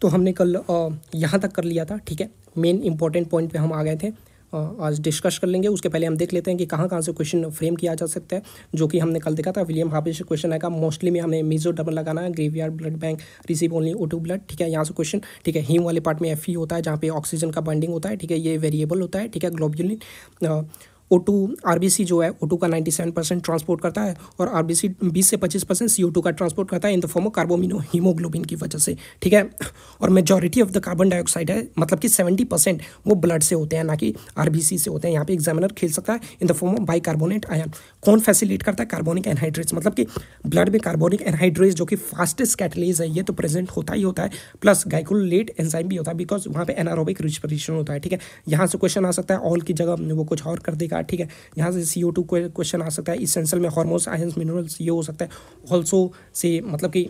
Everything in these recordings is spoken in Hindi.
तो हमने कल यहाँ तक कर लिया था ठीक है मेन इंपॉर्टेंट पॉइंट पे हम आ गए थे आज डिस्कस कर लेंगे उसके पहले हम देख लेते हैं कि कहाँ कहाँ से क्वेश्चन फ्रेम किया जा सकता है जो कि हमने कल देखा था विलियम हाबे से क्वेश्चन आएगा मोस्टली में हमें मीजो डबल लगाना है ग्रेवियार्ड blood bank receive only O two blood ठीक है यहाँ से क्वेश्चन ठीक है हीम वाले पार्ट में एफ होता है जहाँ पे ऑक्सीजन का बाइंडिंग होता है ठीक है ये वेरिएबल होता है ठीक है globulin O two R B C जो है ओ टू का नाइन्टी सेवन परसेंट ट्रांसपोर्ट करता है और आर बी सी बीस से पच्चीस परसेंट सी ओ टू का ट्रांसपोर्ट करता है in the form of carbamino haemoglobin की वजह से ठीक है और majority of the carbon dioxide है मतलब कि सेवेंटी परसेंट वो ब्लड से होते हैं ना कि आर बी सी से होते हैं यहाँ पे एग्जामिनर खेल सकता है in the form of bicarbonate ion कौन फैसिलिट करता है कार्बोनिक एनहाइड्रेट्स मतलब कि ब्लड में कार्बोनिक एनहाइड्रेट्स जो कि फास्टेस्ट कैटलेज है ये तो प्रेजेंट होता ही होता है प्लस गाइकोलेट एंजाइम भी होता है बिकॉज वहाँ पे एनारोबिक रिस्परेशन होता है ठीक है यहाँ से क्वेश्चन आ सकता है ऑल की जगह वो कुछ और कर देगा सकता है ठीक है यहाँ से सी ओ टू क्वेश्चन आ सकता है इसेंशियल में हॉर्मोन्स आयंस मिनरल्स ये हो सकता है ऑल्सो से मतलब कि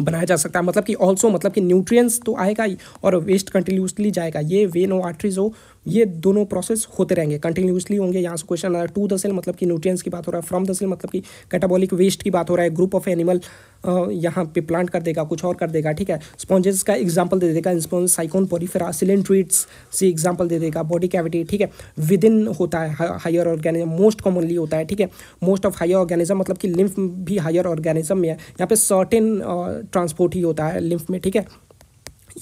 बनाया जा सकता है मतलब कि ऑल्सो मतलब कि न्यूट्रिएंट्स तो आएगा ही और वेस्ट कंटिन्यूसली जाएगा ये वेन ओ आर्ट्रीज हो ये दोनों प्रोसेस होते रहेंगे कंटिन्यूसली होंगे यहाँ से क्वेश्चन आ रहा है टू द सेल मतलब कि न्यूट्रिएंट्स की बात हो रहा है फ्रॉम द सेल मतलब कि कैटाबॉलिक वेस्ट की बात हो रहा है ग्रुप ऑफ एनिमल यहाँ पे प्लांट कर देगा कुछ और कर देगा ठीक है स्पॉन्जेस का एग्जाम्पल दे देगा स्पॉन्ज साइकोन पोरीफेरा सिलेंट्रीट्स से एग्जाम्पल दे देगा बॉडी कैविटी ठीक है विद इन होता है हायर ऑर्गेनिज्म मोस्ट कॉमनली होता है ठीक है मोस्ट ऑफ हायर ऑर्गेनिज्म मतलब कि लिम्फ भी हायर ऑर्गेनिज्म में है यहाँ पे सर्टेन ट्रांसपोर्ट ही होता है लिम्फ में ठीक है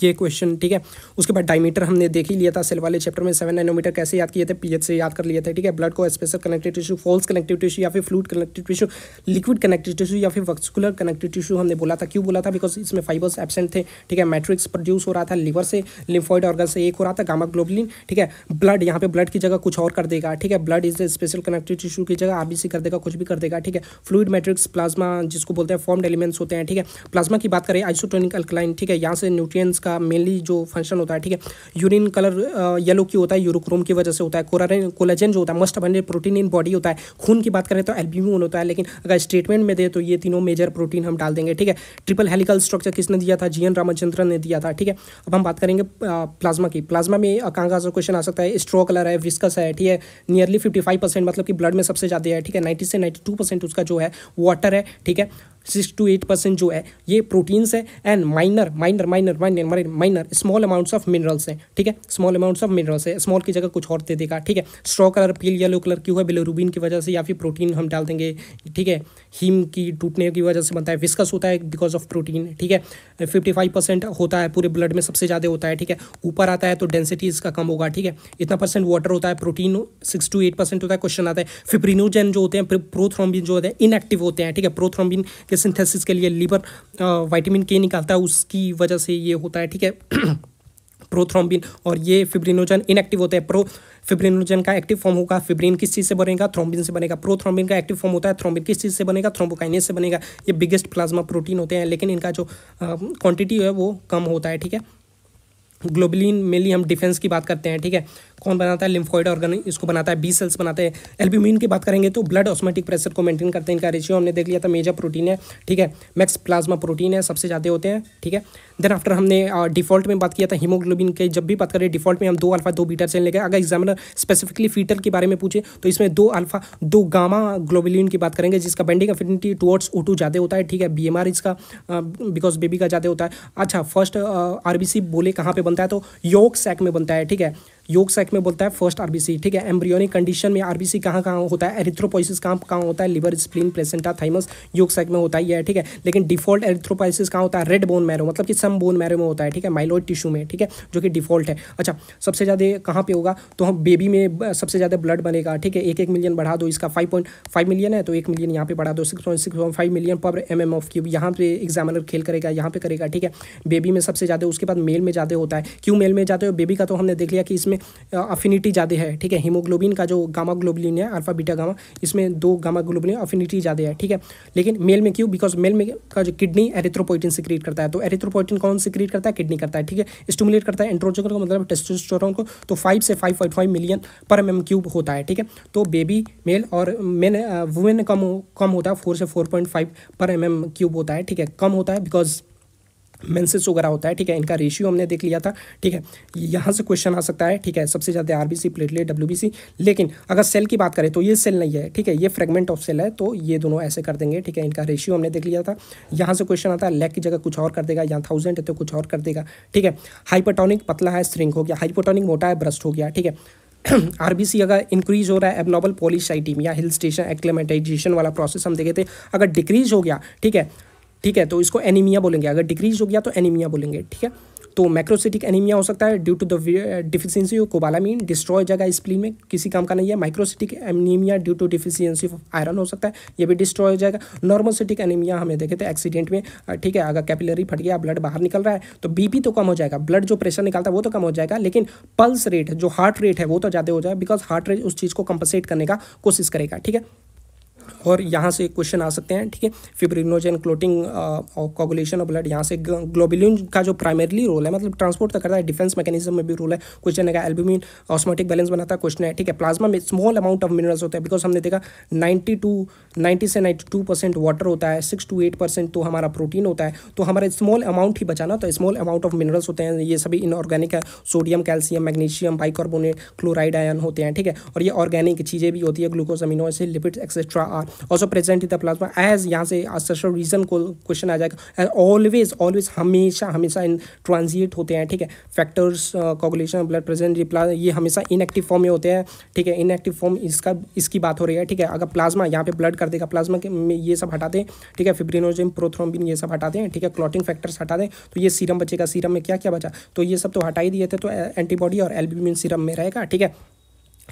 ये क्वेश्चन ठीक है उसके बाद डायमीटर हमने देख ही लिया था सेल वाले चैप्टर में सेवन नैनोमीटर कैसे याद किए थे पीएच से याद कर लिए थे ठीक है ब्लड को special connective tissue falls connective tissue या फिर fluid connective tissue liquid connective tissue या फिर वक्सकुलर कनेक्टिव टिश्यू हमने बोला था क्यों बोला था बिकॉज इसमें फाइबर्स एबसेंट थे ठीक है मैट्रिक्स प्रोड्यूस हो रहा था लिवर से लिम्फॉइड ऑर्गन से एक हो रहा था गामा ग्लोबलिन ठीक है ब्लड यहाँ पे ब्लड की जगह कुछ और कर देगा ठीक है blood is special connective tissue की जगह आरबीसी कर देगा कुछ भी कर देगा ठीक है फ्लूड मैट्रिक्स प्लाज्मा जिसको बोलते हैं फॉर्म्ड एलिमेंट्स होते हैं ठीक है प्लाज्मा की बात करें आइसोटोनिक अल्कलाइन ठीक है यहाँ से न्यूट्रिएंट्स इसका मेनली जो फंक्शन होता है ठीक है यूरिन कलर येलो की होता है यूरोक्रोम की वजह से होता है कोलाजन कोलाजन जो होता है most abundant protein in body होता है खून की बात करें तो एल्ब्यूमिन होता है लेकिन अगर स्टेटमेंट में दे तो ये तीनों मेजर प्रोटीन हम डाल देंगे ठीक है ट्रिपल हेलिकल स्ट्रक्चर किसने दिया था जी एन रामचंद्रन ने दिया था ठीक है अब हम बात करेंगे प्लाज्मा की प्लाज्मा में कांगा से क्वेश्चन आ सकता है स्ट्रो कलर है विस्कस है ठीक है नियरली फिफ्टी फाइव परसेंट मतलब कि ब्लड में सबसे ज़्यादा है ठीक है नाइन्टी से नाइन्टी टू परसेंट उसका जो है वाटर है ठीक है सिक्स टू एट परसेंट जो है ये प्रोटीन्स है and minor minor minor minor minor small amounts of minerals हैं ठीक है स्मॉल अमाउंट्स ऑफ मिनरल्स है स्मॉल की जगह कुछ और दे देगा ठीक है straw colour pale yellow colour क्यों है बिलोरूबिन की वजह से या फिर प्रोटीन हम डाल देंगे ठीक है हीम की टूटने की वजह से बनता है विस्कस होता है बिकॉज ऑफ प्रोटीन ठीक है फिफ्टी फाइव परसेंट होता है पूरे ब्लड में सबसे ज़्यादा होता है ठीक है ऊपर आता है तो डेंसिटी इसका कम होगा ठीक है इतना परसेंट वाटर होता है protein six to eight percent होता है क्वेश्चन आता है फिप्रीनोजेन जो होते हैं प्रोथ्रोम्बिन जो होते हैं इनएक्टिव होते हैं ठीक है प्रोथ्रोम्बिन के के सिंथेसिस के लिए लीवर वाइटामिन के निकालता है उसकी वजह से ये होता है ठीक है प्रोथ्रोम्बिन और ये फिब्रिनोजन इनएक्टिव होते हैं प्रो फिब्रिनोजन का एक्टिव फॉर्म होगा फिब्रिन किस चीज़ से बनेगा थ्रोम्बिन से बनेगा प्रोथ्रोम्बिन का एक्टिव फॉर्म होता है थ्रोम्बिन किस चीज़ से बनेगा थ्रोम्बोकाइनेस से बनेगा ये बिगेस्ट प्लाज्मा प्रोटीन होते हैं लेकिन इनका जो क्वांटिटी है वो कम होता है ठीक है ग्लोबलिन मेनली हम डिफेंस की बात करते हैं ठीक है कौन बनाता है लिम्फोइड ऑर्गन इसको बनाता है बी सेल्स बनाते हैं एल्ब्यूमिन की बात करेंगे तो ब्लड ऑस्मेटिक प्रेशर को मेंटेन करते हैं इनका रेशियो हमने देख लिया था मेजर प्रोटीन है ठीक है मैक्स प्लाज्मा प्रोटीन है सबसे ज़्यादा होते हैं ठीक है देन आफ्टर हमने डिफॉल्ट में बात किया था हीमोग्लोबिन के जब भी बात करें डिफॉल्ट में हम दो अल्फा दो बीटा सेल लेकर अगर एग्जामिनर स्पेसिफिकली फीटर के बारे में पूछे तो इसमें दो अल्फा दो गामा ग्लोबिलिन की बात करेंगे जिसका बेंडिंग अफिनिटी टुवर्ड्स ओ ज़्यादा होता है ठीक है बी इसका बिकॉज बेबी का ज़्यादा होता है अच्छा फर्स्ट आरबीसी बोले कहाँ पर बन बनता है तो योग सेक में बनता है ठीक है योग सेक में बोलता है फर्स्ट आरबीसी ठीक है एम्ब्रियोनिक कंडीशन में आरबीसी कहाँ कहाँ होता है एरिथ्रोपोइसिस कहाँ कहाँ होता है लिवर स्प्लीन प्लेसेंटा थाइमस योग सेक में होता ही है ठीक है लेकिन डिफॉल्ट एरिथ्रोपोइसिस कहाँ होता है रेड बोन मैरो मतलब कि सम बोन मैरो में होता है ठीक है माइलोइड टिश्यू में ठीक है जो कि डिफॉल्ट है अच्छा सबसे ज़्यादा कहाँ पे होगा तो हम बेबी में सबसे ज़्यादा ब्लड बनेगा ठीक है एक एक मिलियन बढ़ा दो इसका फाइव पॉइंट फाइव मिलियन है तो एक मिलियन यहाँ पे बढ़ा दो six point six point five million पर एम एम ऑफ क्यूब यहाँ पे एग्जामिनर खेल करेगा यहाँ पे करेगा ठीक है बेबी में सबसे ज़्यादा उसके बाद मेल में ज़्यादा होता है क्यों मेल में जाते हो बेबी का तो हमने देख लिया कि इसमें इसमें अफिनिटी ज़्यादा है ठीक है हीमोग्लोबिन का जो गामा ग्लोबिन है अल्फा बीटा गामा इसमें दो गामा ग्लोबिन अफिनिटी ज़्यादा है ठीक है लेकिन मेल में क्यों बिकॉज मेल में का जो किडनी एरिथ्रोपोइटिन सिक्रीट करता है तो एरिथ्रोपोइटिन कौन सिक्रीट करता है किडनी करता है ठीक है स्टूमुलेट करता है एंट्रोजन का मतलब टेस्टोस्टेरोन को तो फाइव से फाइव पॉइंट फाइव मिलियन पर एम क्यूब होता है ठीक है तो बेबी मेल और मेन वुमेन कम कम होता है फोर से फोर पॉइंट फाइव पर एम क्यूब होता है ठीक है कम होता है बिकॉज मेंसेस वगैरह होता है ठीक है इनका रेशियो हमने देख लिया था ठीक है यहाँ से क्वेश्चन आ सकता है ठीक है सबसे ज़्यादा आरबीसी प्लेटलेट डब्ल्यूबीसी लेकिन अगर सेल की बात करें तो ये सेल नहीं है ठीक है ये फ्रेगमेंट ऑफ सेल है तो ये दोनों ऐसे कर देंगे ठीक है इनका रेशियो हमने देख लिया था यहाँ से क्वेश्चन आता है लेग की जगह कुछ और कर देगा यहाँ थाउजेंड है तो कुछ और कर देगा ठीक है हाइपोटोनिक पतला है स्ट्रिंग हो गया हाइपोटोनिक मोटा है ब्रस्ट हो गया ठीक है आरबीसी अगर इंक्रीज हो रहा है एबनॉबल पॉलिसाइटीम या हिल स्टेशन एक्लेमेटाइजेशन वाला प्रोसेस हम देखे थे अगर डिक्रीज हो गया ठीक है ठीक है तो इसको एनीमिया बोलेंगे अगर डिक्रीज हो गया तो एनीमिया बोलेंगे ठीक है तो मैक्रोसिटिक एनीमिया हो सकता है due to the deficiency of cobalamin destroy जगह स्प्लीन में किसी काम का नहीं है microcytic anaemia due to deficiency of iron हो सकता है ये भी डिस्ट्रॉय हो जाएगा नॉर्मोसिटिक एनीमिया हमें देखे थे एक्सीडेंट में uh, ठीक है अगर कैपिलरी फट गया ब्लड बाहर निकल रहा है तो बीपी तो कम हो जाएगा ब्लड जो प्रेशर निकालता है वो तो कम हो जाएगा लेकिन पल्स रेट जो हार्ट रेट है वो तो ज़्यादा हो जाएगा बिकॉज हार्ट रेट उस चीज़ को कंपनसेट करने का कोशिश करेगा ठीक है और यहाँ से क्वेश्चन आ सकते हैं ठीक है fibrinogen clotting coagulation of blood यहाँ से ग्लोबिलिन का जो प्राइमरली रोल है मतलब ट्रांसपोर्ट तो करता है डिफेंस मैकेनिज्म में भी रोल है क्वेश्चन है एल्बुमिन ऑस्मोटिक बैलेंस बनाता है क्वेश्चन है ठीक है प्लाज्मा में स्मॉल अमाउंट ऑफ मिनरल्स होता है बिकॉज हमने देखा नाइन्टी टू नाइन्टी से नाइन्टी टू परसेंट वाटर होता है सिक्स टू एट परसेंट तो हमारा प्रोटीन होता है तो हमारा स्मॉल अमाउंट ही बचाना तो स्मॉल अमाउंट ऑफ मिनरल्स होते हैं ये सभी इनऑर्गेनिक है sodium calcium magnesium bicarbonate chloride ion होते हैं ठीक है और ये ऑर्गेनिक चीज़ें भी होती है ग्लूकोज अमीनो से lipids etcetera are also present in the plasma as यहाँ से आस्ट्रक्चरल रीजन को क्वेश्चन आ जाएगा एज ऑलवेज ऑलवेज हमेशा हमेशा इन ट्रांजिएट होते हैं ठीक है फैक्टर्स कॉगुलेशन ब्लड प्रेजेंट ये हमेशा इनएक्टिव फॉर्म में होते हैं ठीक है इनएक्टिव फॉर्म इसका इसकी बात हो रही है ठीक है अगर प्लाज्मा यहाँ पे ब्लड कर देगा प्लाज्मा के में ये सब हटा दें ठीक है फिब्रिनोजिन प्रोथ्रोम्बिन ये सब हटा दें ठीक है क्लॉटिंग फैक्टर्स हटा दें तो ये सीरम बचेगा सीरम में क्या क्या बचा तो ये सब तो हटा ही दिए थे तो एंटीबॉडी और एल्ब्यूमिन सीरम में रहेगा ठीक है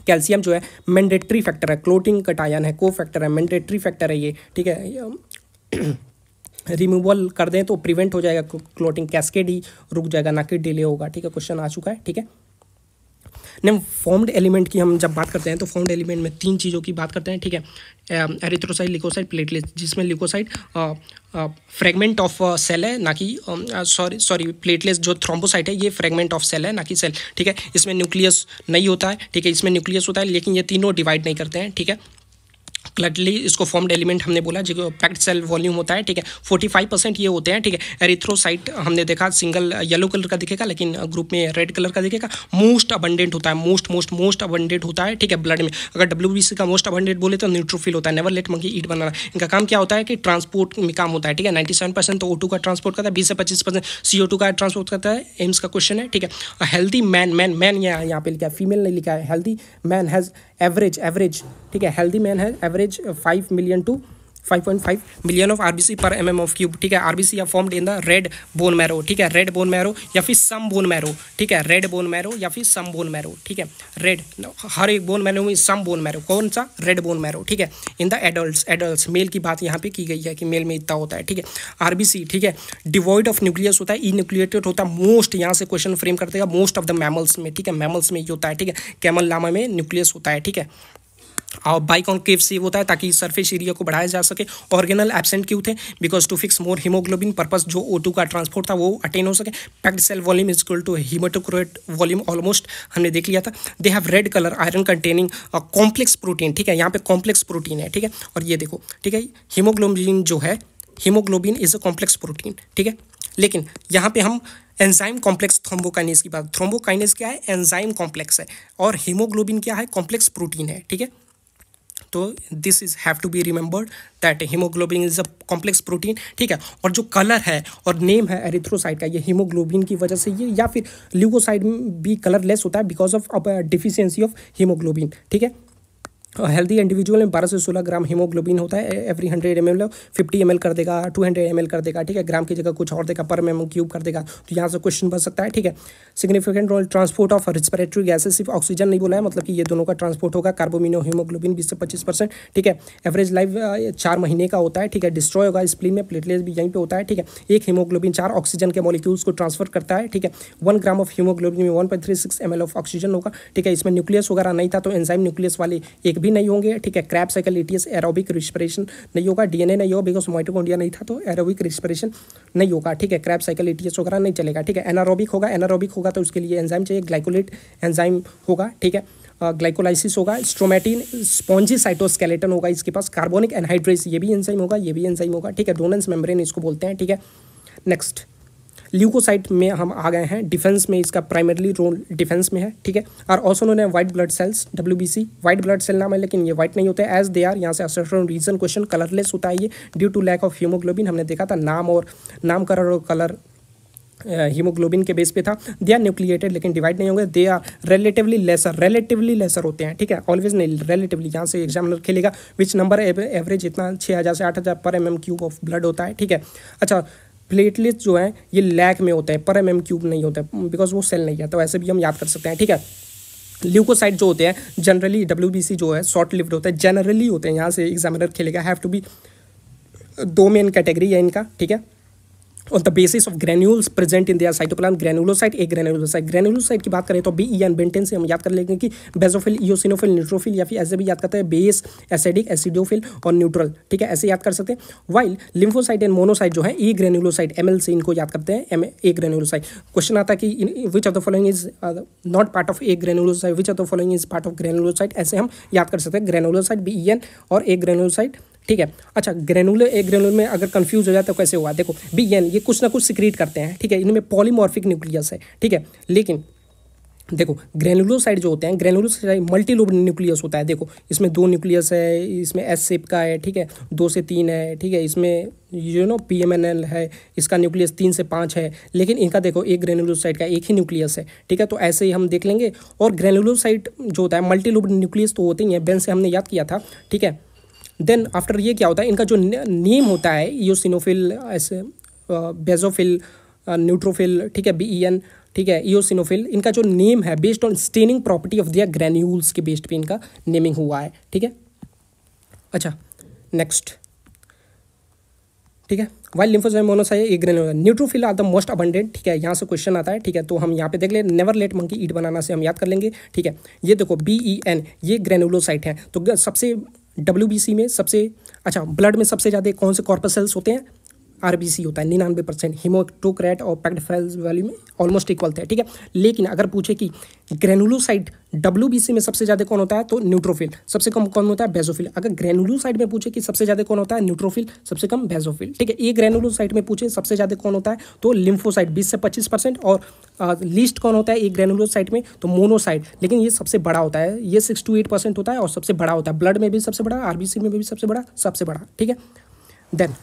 कैल्शियम जो है मैंडेटरी फैक्टर है क्लोटिंग कटायन है को फैक्टर है मैंडेटरी फैक्टर है ये ठीक है रिमूवल कर दें तो प्रिवेंट हो जाएगा क्लोटिंग कैसकेड ही रुक जाएगा ना कि डिले होगा ठीक है क्वेश्चन आ चुका है ठीक है नेम फॉर्म्ड एलिमेंट की हम जब बात करते हैं तो फॉर्म्ड एलिमेंट में तीन चीज़ों की बात करते हैं ठीक है एरिथ्रोसाइड लिकोसाइड प्लेटलेट जिसमें लिकोसाइड फ्रेगमेंट ऑफ सेल है ना कि सॉरी सॉरी प्लेटलेस जो थ्रोम्बोसाइट है ये फ्रेगमेंट ऑफ सेल है ना कि सेल ठीक है इसमें न्यूक्लियस नहीं होता है ठीक है इसमें न्यूक्लियस होता है लेकिन ये तीनों डिवाइड नहीं करते हैं ठीक है क्लटली इसको फॉर्म्ड एलिमेंट हमने बोला जो पैक्ड सेल वॉल्यूम होता है ठीक है फोर्टी फाइव परसेंट ये होते हैं ठीक है एरिथ्रोसाइट हमने देखा सिंगल येलो कलर का दिखेगा लेकिन ग्रुप में रेड कलर का दिखेगा मोस्ट अबंडेंट होता है मोस्ट मोस्ट मोस्ट अबंडेंट होता है ठीक है ब्लड में अगर डब्ल्यू का मोस्ट अबंडेंट बोले तो न्यूट्रोफिल होता है नेवर लेट मंगी ईट बनाना इनका काम क्या होता है कि ट्रांसपोर्ट में काम होता है ठीक है नाइन्टी सेवन परसेंट तो ओ का ट्रांसपोर्ट करता है बीस से पच्चीस परसेंट सी ओ टू का ट्रांसपोर्ट करता है एम्स का क्वेश्चन है ठीक है हेल्दी मैन मैन मैन यहाँ पे लिखा है फीमेल ने लिखा है healthy man has average average ठीक है healthy man has average five million to 5.5 million of RBC पर एमएम ऑफ क्यूब ठीक है आरबीसी या formed in the red bone marrow ठीक है रेड बोन मैरो या फिर सम बोन मैरो ठीक है रेड बोन मैरो या फिर सम बोन मैरो ठीक है रेड हर एक बोन मैरो में सम बोन मैरो कौन सा रेड बोन मैरो ठीक है in the adult adult male की बात यहाँ पे की गई है कि मेल में इतना होता है ठीक है आरबीसी ठीक है डिवॉइड ऑफ न्यूक्लियस होता है ई न्यूक्लिएटेड होता है मोस्ट यहाँ से क्वेश्चन फ्रेम करते मोस्ट ऑफ द मैमल्स में ठीक है मैमल्स में ये होता है ठीक है कैमल लामा में न्यूक्लियस होता है ठीक है और बाइक ऑन केव सेव होता है ताकि सरफेस एरिया को बढ़ाया जा सके ऑर्गेनल एबसेंट क्यों थे because to fix more haemoglobin purpose जो ओ का ट्रांसपोर्ट था वो अटेन हो सके packed cell volume is equal to haematocrit volume almost हमने देख लिया था they have red colour iron containing complex protein ठीक है यहाँ पे कॉम्प्लेक्स प्रोटीन है ठीक है और ये देखो ठीक है हीमोग्लोबिन जो है haemoglobin is a complex protein ठीक है लेकिन यहाँ पे हम एंजाइम कॉम्प्लेक्स थ्रोम्बोकाइनेस की बात थ्रोम्बोकाइनेस क्या है एंजाइम कॉम्प्लेक्स है और हीमोग्लोबिन क्या है कॉम्प्लेक्स प्रोटीन है ठीक है तो this is have to be remembered that haemoglobin is a complex protein ठीक है और जो कलर है और नेम है एरिथ्रोसाइड का ये हीमोग्लोबिन की वजह से ये या फिर ल्यूकोसाइड भी कलरलेस होता है because of deficiency of haemoglobin ठीक है हेल्दी इंडिविजुअल में बारह से सोलह ग्राम हीमोग्लोबिन होता है every hundred M L fifty M कर देगा टू हंड्रेड एम कर देगा ठीक है ग्राम की जगह कुछ और देगा पर एम क्यूब कर देगा तो यहाँ से क्वेश्चन बन सकता है ठीक है significant role transport of respiratory gases सिर्फ ऑक्सीजन नहीं बोला है मतलब कि ये दोनों का ट्रांसपोर्ट होगा कार्बोमिनो हीमोग्लोबिन बीस से पच्चीस परसेंट ठीक है एवरेज लाइफ चार महीने का होता है ठीक है डिस्ट्रॉय होगा स्प्लीन में प्लेटलेट भी यहीं पर होता है ठीक है एक हीमोग्लोबिन चार ऑक्सीजन के मॉलिक्यूल्स को ट्रांसफर करता है ठीक है वन ग्राम ऑफ हीमोग्लोबिन में one point three six M of oxygen होगा ठीक है इसमें न्यूक्लियस वगैरह नहीं था तो एंजाइम न्यूक्लियस वाली एक भी नहीं होंगे ठीक है Krebs cycle ETS aerobic respiration नहीं होगा डीएनए नहीं होगा बिकॉज माइटोकॉन्डिया नहीं था तो एरोबिक रिस्परेशन नहीं होगा ठीक है क्रैप साइकिल एटीएस वगैरह नहीं चलेगा ठीक है एनारोबिक होगा एनारोबिक होगा तो उसके लिए एंजाइम चाहिए ग्लाइकोलेट एंजाइम होगा ठीक है ग्लाइकोलाइसिस होगा स्ट्रोमेटिन स्पॉन्जी साइटोस्केलेटन होगा इसके पास कार्बोनिक एनहाइड्रेस ये भी एंजाइम होगा ये भी एंजाइम होगा ठीक है डोनेंस मेम्ब्रेन इसको बोलते हैं ठीक है नेक्स्ट ल्यूकोसाइट में हम आ गए हैं डिफेंस में इसका प्राइमरली रोल डिफेंस में है ठीक है और ऑल्सो उन्होंने white blood cells W B C white blood cell नाम है लेकिन ये व्हाइट नहीं होते एज दे आर यहाँ से रीजन क्वेश्चन कलरलेस होता है ये due to lack of haemoglobin हमने देखा था नाम और नामकरण और कलर हीमोग्लोबिन के बेस पे था दे आर न्यूक्लिएटेड लेकिन डिवाइड नहीं होंगे they are relatively lesser relatively lesser होते हैं ठीक है ऑलवेज नहीं रिलेटिवली यहाँ से एग्जामिनर खेलेगा विच नंबर एवरेज इतना छः हज़ार से आठ हज़ार पर M M cube of blood होता है ठीक है अच्छा प्लेटलेट्स जो है ये लैक में होते हैं पर एम एम क्यूब नहीं होता है बिकॉज वो सेल नहीं आता तो वैसे भी हम याद कर सकते हैं ठीक है ल्यूकोसाइट जो होते हैं जनरली डब्ल्यू जो है शॉर्ट लिव्ड होता है जनरली होते हैं यहाँ से एग्जामिनर खेलेगा हैव टू बी दो मेन कैटेगरी है इनका ठीक है on the basis of granules present in their cytoplasm granulocyte a granulocyte granulocyte की बात करें तो बी ई एन बेंटेन से हम याद कर लेंगे कि बेजोफिल ईओसिनोफिल न्यूट्रोफिल या फिर ऐसे भी याद करते हैं बेस एसिडिक एसिडोफिल और न्यूट्रल ठीक है ऐसे याद कर सकते हैं वाइल लिम्फोसाइट एंड मोनोसाइट जो है agranulocyte M L C इनको याद करते हैं ए ग्रेनुलोसाइट क्वेश्चन आता है कि which of the following is not part of a granulocyte which of the following is part of granulocyte ऐसे हम याद कर सकते हैं ग्रेनुलोसाइट बी ई एन और ए ग्रेनुलोसाइट ठीक है अच्छा ग्रेनुलर एक ग्रेनुलर में अगर कंफ्यूज हो जाए तो कैसे हुआ देखो बी एन ये कुछ ना कुछ सिक्रीट करते हैं ठीक है इनमें पॉलीमॉर्फिक न्यूक्लियस है ठीक है लेकिन देखो ग्रेनुलोसाइड जो होते हैं ग्रेनुलोसाइड मल्टी लोब न्यूक्लियस होता है देखो इसमें दो न्यूक्लियस है इसमें एस सेप का है ठीक है दो से तीन है ठीक है इसमें you know P M N L है इसका न्यूक्लियस तीन से पाँच है लेकिन इनका देखो एक ग्रेनुलोसाइड का एक ही न्यूक्लियस है ठीक है तो ऐसे ही हम देख लेंगे और ग्रेनुलोसाइड जो होता है मल्टी लोब न्यूक्लियस तो होते ही हैं बेन से हमने याद किया था ठीक है देन आफ्टर ये क्या होता है इनका जो नेम होता है ईओसिनोफिल ऐसे बेजोफिल न्यूट्रोफिल ठीक है बी एन e ठीक है ईओसिनोफिल इनका जो नेम है based on staining property of their granules के बेस्ड पे इनका नेमिंग हुआ है ठीक है अच्छा नेक्स्ट ठीक है वाइल लिम्फोजाइम मोनोसाइड एक ग्रेन neutrophil are the most abundant ठीक है यहाँ से क्वेश्चन आता है ठीक है तो हम यहाँ पे देख ले never let monkey eat banana से हम याद कर लेंगे ठीक है ये देखो बी ई एन ये ग्रेनुलोसाइट है तो सबसे डब्ल्यू में सबसे अच्छा ब्लड में सबसे ज़्यादा कौन से कॉर्पस सेल्स होते हैं आरबीसी होता है निन्यानवे परसेंट हीमोटोक्रैट और पैक्ड फेल्स वैल्यू में ऑलमोस्ट इक्वल थे ठीक है लेकिन अगर पूछे कि ग्रेनुलोसाइट डब्ल्यू में सबसे ज़्यादा कौन होता है तो न्यूट्रोफिल सबसे कम कौन होता है बेजोफिल अगर ग्रेनुलोसाइट में पूछे कि सबसे ज़्यादा कौन होता है न्यूट्रोफिल सबसे कम बेजोफिल ठीक है ए ग्रेनुलोसाइट में पूछे सबसे ज़्यादा कौन होता है तो लिम्फोसाइट बीस से पच्चीस परसेंट और लिस्ट कौन होता है ए ग्रेनुलोसाइट में तो मोनोसाइट लेकिन ये सबसे बड़ा होता है ये सिक्स टू एट परसेंट होता है और सबसे बड़ा होता है ब्लड में भी सबसे बड़ा आरबीसी में भी सबसे बड़ा सबसे बड़ा ठीक है देन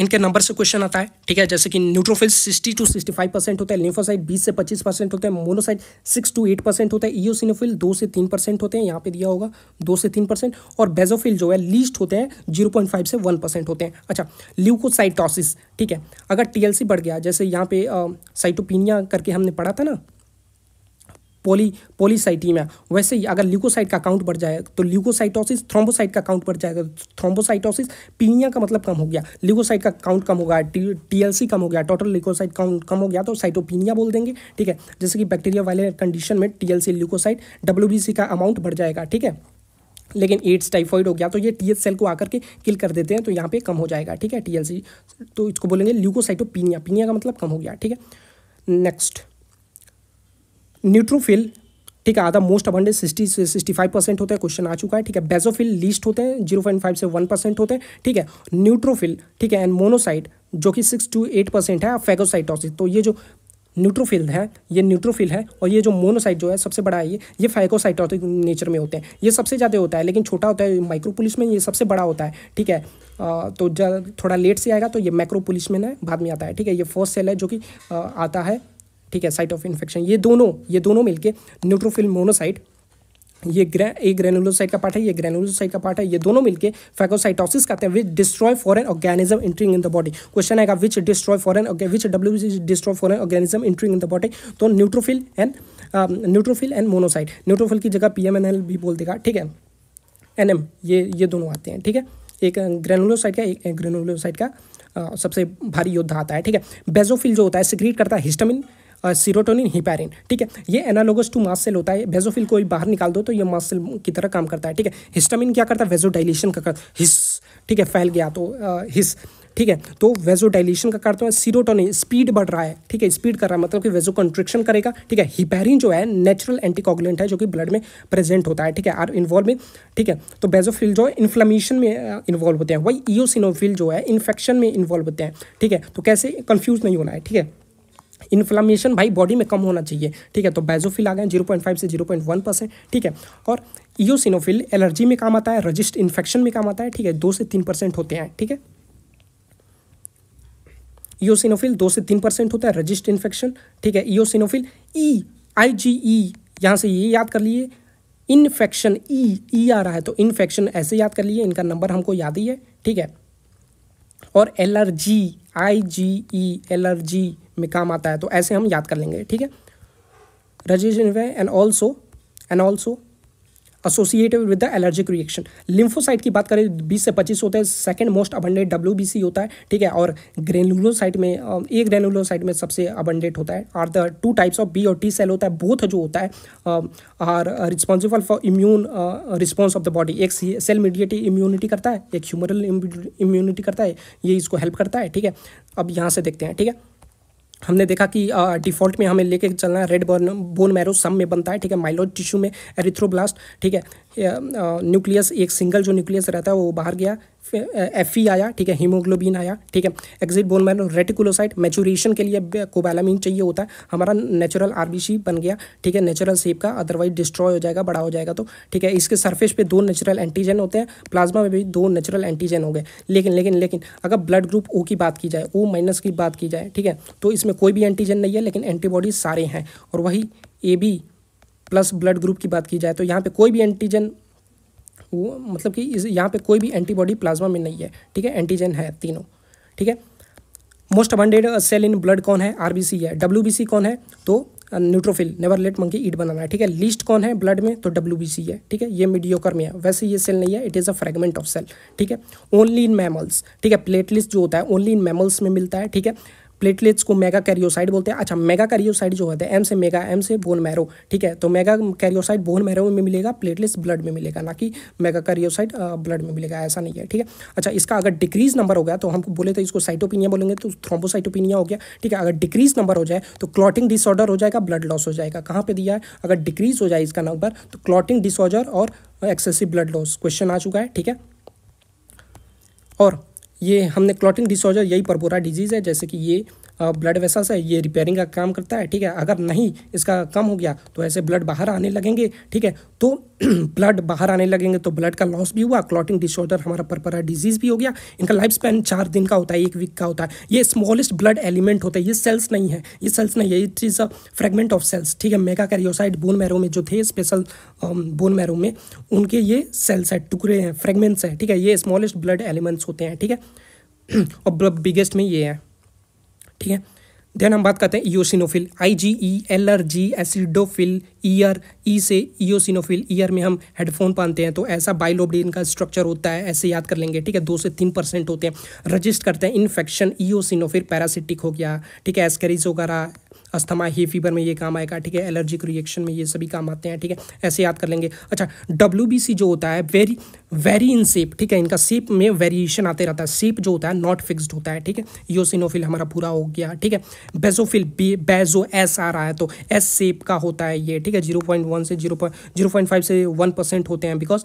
इनके नंबर से क्वेश्चन आता है ठीक है जैसे कि neutrophil sixty to five percent होते हैं लिम्फोसाइट बीस से पच्चीस परसेंट होते हैं monocyte six to eight percent होते हैं ईओसिनोफिल दो से तीन परसेंट होते हैं यहाँ पे दिया होगा दो से तीन परसेंट और बेजोफिल जो है लीस्ट होते हैं जीरो पॉइंट फाइव से वन परसेंट होते हैं अच्छा ल्यूकोसाइटोसिस ठीक है अगर टीएलसी बढ़ गया जैसे यहाँ पे साइटोपिनिया करके हमने पढ़ा था ना पोली पोलीसाइटीमिया वैसे ही अगर ल्यूकोसाइट का काउंट बढ़ जाए तो ल्यूकोसाइटोसिस थ्रोम्बोसाइट का काउंट बढ़ जाएगा थ्रोम्बोसाइटोसिस पीनिया का मतलब कम हो गया ल्यूकोसाइट का काउंट कम होगा टीएलसी कम हो गया टोटल ल्यूकोसाइट काउंट कम हो गया तो साइटोपिनिया बोल देंगे ठीक है जैसे कि बैक्टीरिया वाले कंडीशन में टीएलसी ल्यूकोसाइट डब्ल्यूबीसी का अमाउंट बढ़ जाएगा ठीक है लेकिन एड्स टाइफॉइड हो गया तो ये टी सेल को आकर के किल कर देते हैं तो यहाँ पे कम हो जाएगा ठीक है टी तो इसको बोलेंगे ल्यूकोसाइटोपिनिया पीनिया का मतलब कम हो गया ठीक है नेक्स्ट न्यूट्रोफिल ठीक है आधा मोस्ट अबंडेंट सिक्सटी से सिक्सटी फाइव परसेंट होते हैं क्वेश्चन आ चुका है ठीक है बेजोफिल लीस्ट होते हैं जीरो पॉइंट फाइव से वन परसेंट होते हैं ठीक है न्यूट्रोफिल ठीक है एंड मोनोसाइट जो कि सिक्स टू एट परसेंट है फेगोसाइटोसिस तो ये जो न्यूट्रोफिल है ये न्यूट्रोफिल है और ये जो मोनोसाइट जो है सबसे बड़ा है ये ये फाइकोसाइटोटिक नेचर में होते हैं ये सबसे ज़्यादा होता है लेकिन छोटा होता है माइक्रोपुलिस में ये सबसे बड़ा होता है ठीक है आ, तो थोड़ा लेट से आएगा तो ये माइक्रोपुलिस में ना बाद में आता है ठीक है ये फर्स्ट सेल है जो कि आता है ठीक है साइट ऑफ इन्फेक्शन ये दोनों ये दोनों मिलके न्यूट्रोफिल मोनोसाइट ये ग्रे ये ग्रेनुलोसाइट का पार्ट है ये ग्रेनुलोसाइट का पार्ट है ये दोनों मिलके फैकोसाइटोसिस करते हैं which destroy foreign organism intruding in the body question आएगा which destroy foreign which W destroy foreign organism intruding in the body तो neutrophil and neutrophil and monocyte neutrophil की जगह पी भी बोल देगा ठीक है एन ये ये दोनों आते हैं ठीक है एक ग्रेनुलोसाइट uh, का एक ग्रेनुलोसाइट uh, का uh, सबसे भारी योद्धा आता है ठीक है बेजोफिल जो होता है सिक्रीट करता है हिस्टमिन सीरोटोनिन हिपैरिन ठीक है ये एनालोगस टू मास सेल होता है बेजोफिल कोई बाहर निकाल दो तो ये मास सेल की तरह काम करता है ठीक है हिस्टामिन क्या करता है डाइलेशन का कर हिस ठीक है फैल गया तो हिस ठीक है तो वेजो डाइलेशन का करते हैं सीरोटोनिन स्पीड बढ़ रहा है ठीक है स्पीड कर रहा है मतलब कि वेजो कंट्रिक्शन करेगा ठीक है हिपेरिन जो है नेचुरल एंटीकोगुलेंट है जो कि ब्लड में प्रेजेंट होता है ठीक है आर इन्वॉल्व में ठीक है तो बेजोफिल जो है इन्फ्लामेशन में इन्वॉल्व होते हैं वही ईओसिनोफिल जो है इन्फेक्शन में इन्वॉल्व होते हैं ठीक है तो कैसे कन्फ्यूज नहीं होना है ठीक है इन्फ्लामेशन भाई बॉडी में कम होना चाहिए ठीक है तो बैजोफिल आ गए जीरो पॉइंट फाइव से जीरो पॉइंट वन परसेंट ठीक है और ईओसिनोफिल एलर्जी में काम आता है रजिस्ट इन्फेक्शन में काम आता है ठीक है दो से तीन परसेंट होते हैं ठीक है ईओसिनोफिल दो से तीन परसेंट होता है रजिस्ट इन्फेक्शन ठीक है eosinophil E e I G E e, यहाँ से ये याद कर लिए इन्फेक्शन ई e, ई आ रहा है तो इन्फेक्शन ऐसे याद कर लिए इनका नंबर हमको याद ही है ठीक है और एलर्जी आई जी ई एलर्जी में काम आता है तो ऐसे हम याद कर लेंगे ठीक है रजेज and also and also associated with the allergic reaction lymphocyte की बात करें 20 से 25 होते हैं सेकंड मोस्ट अबंडेड डब्ल्यू होता है ठीक है और ग्रेनुलोसाइट में एक ग्रेनुलोसाइट में सबसे अबंडेट होता है are the two types of B और टी सेल होता है बोथ जो होता है are responsible for immune response of the body एक सेल मीडिएटी इम्यूनिटी करता है एक ह्यूमरल इम्यूनिटी करता है ये इसको हेल्प करता है ठीक है अब यहाँ से देखते हैं ठीक है हमने देखा कि डिफ़ॉल्ट में हमें लेके चलना है रेड बोन बोन मैरो सम में बनता है ठीक है माइलोज टिश्यू में एरिथ्रोब्लास्ट ठीक है न्यूक्लियस एक सिंगल जो न्यूक्लियस रहता है वो बाहर गया एफ ई आया ठीक है हीमोग्लोबिन आया ठीक है exit bone marrow reticulocyte maturation के लिए कोबैलामिन चाहिए होता है हमारा नेचुरल आरबीसी बन गया ठीक है नेचुरल सेप का अदरवाइज डिस्ट्रॉय हो जाएगा बड़ा हो जाएगा तो ठीक है इसके सर्फेस पे दो नेचुरल एंटीजन होते हैं प्लाज्मा में भी दो नेचुरल एंटीजन हो गए लेकिन लेकिन लेकिन अगर ब्लड ग्रुप ओ की बात की जाए ओ माइनस की बात की जाए ठीक है तो इसमें कोई भी एंटीजन नहीं है लेकिन एंटीबॉडीज सारे हैं और वही A B plus blood group की बात की जाए तो यहाँ पे कोई भी एंटीजन वो मतलब कि इस यहाँ पे कोई भी एंटीबॉडी प्लाज्मा में नहीं है ठीक है एंटीजन है तीनों ठीक है most abundant cell in blood कौन है आरबीसी है डब्ल्यू कौन है तो neutrophil never let monkey eat banana है ठीक है लिस्ट कौन है ब्लड में तो डब्ल्यू बी सी है ठीक है ये मीडियोकर में है वैसे ये सेल नहीं है it is a fragment of cell ठीक है ओनली इन मैमल्स ठीक है प्लेटलिस्ट जो होता है ओनली इन मैमल्स में मिलता है ठीक है प्लेटलेट्स को मेगा कैरियोसाइड बोलते हैं अच्छा मेगा कैरियोसाइड जो होता है एम से मेगा एम से बोन मैरो ठीक है तो मेगा कैरियोसाइड बोन मैरो में मिलेगा प्लेटलेट्स ब्लड में मिलेगा ना कि मेगा कैरियोसाइड ब्लड में मिलेगा ऐसा नहीं है ठीक है अच्छा इसका अगर डिक्रीज नंबर हो गया तो हम बोले तो इसको साइटोपिनिया बोलेंगे तो थ्रोम्बोसाइटोपिनिया हो गया ठीक है अगर डिक्रीज नंबर हो जाए तो क्लॉटिंग डिसऑर्डर हो जाएगा ब्लड लॉस हो जाएगा कहाँ पर दिया है अगर डिक्रीज हो जाए इसका नंबर तो क्लॉटिंग डिसऑर्डर और एक्सेसिव ब्लड लॉस क्वेश्चन आ चुका है ठीक है और ये हमने क्लॉटिंग डिसऑर्डर यही परपोरा डिजीज़ है जैसे कि ये ब्लड वेसल्स है ये रिपेयरिंग का काम करता है ठीक है अगर नहीं इसका कम हो गया तो ऐसे ब्लड बाहर आने लगेंगे ठीक है तो ब्लड बाहर आने लगेंगे तो ब्लड का लॉस भी हुआ क्लॉटिंग डिसऑर्डर हमारा परपरा डिजीज भी हो गया इनका लाइफ स्पैन चार दिन का होता है एक वीक का होता है ये स्मॉलेस्ट ब्लड एलिमेंट होता है ये सेल्स नहीं है ये सेल्स नहीं है it is a fragment of cells ठीक है मेगा कैरियोसाइड बोन मैरो में जो थे स्पेशल बोन मैरो में उनके ये सेल्स है टुकड़े हैं फ्रेगमेंट्स हैं ठीक है ये स्मॉलेस्ट ब्लड एलिमेंट्स होते हैं ठीक है और बिगेस्ट में ये है ठीक है देन हम बात करते हैं eosinophil I G E L R G acidophil ear E से ईओसिनोफिल ईयर e में हम हेडफोन पहनते हैं तो ऐसा बाइलोब्डिन का स्ट्रक्चर होता है ऐसे याद कर लेंगे ठीक है दो से तीन परसेंट होते हैं रजिस्ट करते हैं इन्फेक्शन ईओसिनोफिल पैरासिटिक हो गया ठीक है एस्करीज वगैरह अस्थमा ही फीवर में ये काम आएगा ठीक है एलर्जिक रिएक्शन में ये सभी काम आते हैं ठीक है ऐसे याद कर लेंगे अच्छा डब्ल्यू जो होता है वेरी वेरी इन सेप ठीक है इनका सेप में वेरिएशन आते रहता है सेप जो होता है नॉट फिक्स्ड होता है ठीक है योसिनोफिल हमारा पूरा हो गया ठीक है बेजोफिल बे, बेजो एस आ रहा है तो एस सेप का होता है ये ठीक है जीरो पॉइंट वन से जीरो जीरो पॉइंट फाइव से वन परसेंट होते हैं बिकॉज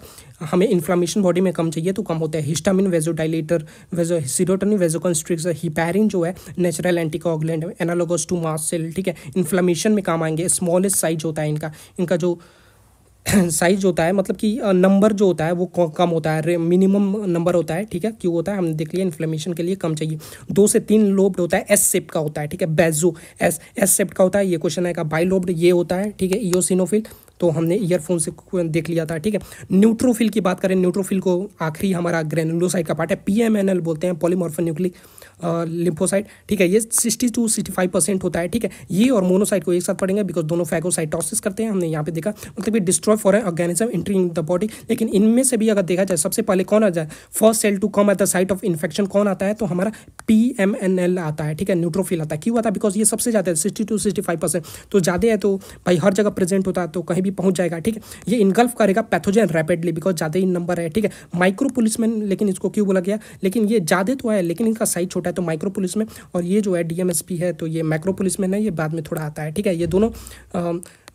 हमें इन्फ्लामेशन बॉडी में कम चाहिए तो कम होता है histamine vasodilator vaso serotonin vasoconstrictor heparin जो है natural anticoagulant analogous to mast cell ठीक है इन्फ्लामेशन में काम आएंगे स्मॉलेस्ट साइज होता है इनका इनका जो साइज जो होता है मतलब कि नंबर जो होता है वो कम होता है मिनिमम नंबर होता है ठीक है क्यों होता है हमने देख लिया इन्फ्लेमेशन के लिए कम चाहिए दो से तीन लोब्ड होता है एस सेप का होता है ठीक है बेजो एस एस सेप का होता है ये क्वेश्चन आएगा बाई लोब्ड ये होता है ठीक है ईओसिनोफिल तो हमने ईयरफोन से देख लिया था ठीक है न्यूट्रोफिल की बात करें न्यूट्रोफिल को आखिरी हमारा ग्रेनुलोसाइड का पार्ट है पी बोलते हैं न्यूक्लिक लिम्फोसाइट ठीक है ये sixty to sixty five percent होता है ठीक है ये और मोनोसाइट को एक साथ पढ़ेंगे बिकॉज दोनों फैगोसाइटोसिस करते हैं हमने यहाँ पे देखा मतलब ये destroy for organism organism entering the body लेकिन इनमें से भी अगर देखा जाए सबसे पहले कौन आ जाए first cell to come at the site of infection कौन आता है तो हमारा पी एम एन एल आता है ठीक है न्यूट्रोफिल आता है क्यों आता है बिकॉज ये सबसे ज़्यादा है sixty to sixty five percent तो ज़्यादा है तो भाई हर जगह प्रेजेंट होता है तो कहीं भी पहुंच जाएगा ठीक है ये इनगल्फ करेगा पैथोजन रैपिडली बिकॉज ज़्यादा ही नंबर है ठीक है माइक्रो पुलिसमैन लेकिन इसको क्यों बोला गया लेकिन ये ज़्यादा तो है लेकिन इनका साइज छोटा है तो माइक्रो पुलिस में और ये जो है डीएमएसपी है तो ये माइक्रो पुलिस में नहीं ये बाद में थोड़ा आता है ठीक है ये दोनों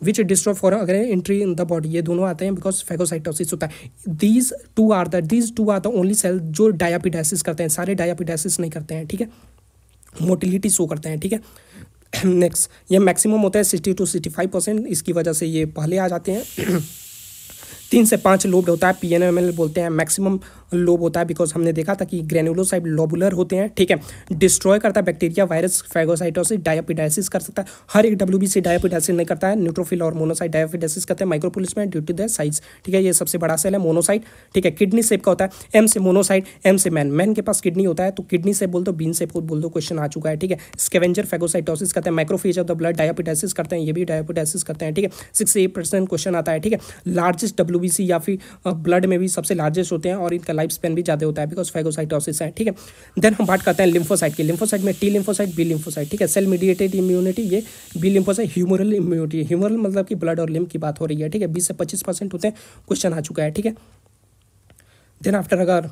विच डिस्ट्रॉफ फॉर अगर एंट्री इन द बॉडी ये दोनों आते हैं बिकॉज फेगोसाइटोसिस होता है these two are the these two are the only cell जो डायापिडाइसिस करते हैं सारे डायापिडाइसिस नहीं करते हैं ठीक है मोटिलिटी शो करते हैं ठीक है नेक्स्ट ये मैक्सिमम होता है sixty to sixty five percent इसकी वजह से ये पहले आ जाते हैं तीन से पाँच लोब होता है पी बोलते हैं मैक्सिमम लोब होता है बिकॉज हमने देखा था कि ग्रेनुलोसाइट लोबुलर होते हैं ठीक है डिस्ट्रॉय करता है बैक्टीरिया वायरस फैगोसाइटोसिस डायपिडाइसिस कर सकता है हर एक डब्ल्यू से डायपिडाइसिस नहीं करता है न्यूट्रोफिल और मोनोसाइट डायपिडाइसिस करते हैं माइक्रोपोलिस में ड्यू टू द साइज ठीक है ये सबसे बड़ा सेल है मोनोसाइट ठीक है किडनी सेप का होता है एम से मोनोसाइट एम से मैन मैन के पास किडनी होता है तो किडनी सेप बोल दो बीन सेप बोल दो क्वेश्चन आ चुका है ठीक है स्केवेंजर फैगोसाइटोसिस करते हैं macrophage of the blood diapedesis करते हैं ये भी डायपिडाइसिस करते हैं ठीक है सिक्स एट परसेंट क्वेश्चन आता है ठीक है लार्जेस्ट डब्ल्यू या फिर ब्लड में भी सबसे लार्जेस्ट होते हैं और इनका लाइफ स्पेन भी ज़्यादा होता है बिकॉज फाइगोसाइटोसिस है ठीक है देन हम बात करते हैं लिम्फोसाइट की लिम्फोसाइट में टी लिम्फोसाइट बी लिम्फोसाइट ठीक है सेल मीडिएटेड इम्यूनिटी ये B lymphocyte humoral immunity humoral मतलब कि ब्लड और लिम्फ की बात हो रही है ठीक है बीस से पच्चीस परसेंट होते हैं क्वेश्चन आ चुका है ठीक है देन आफ्टर अगर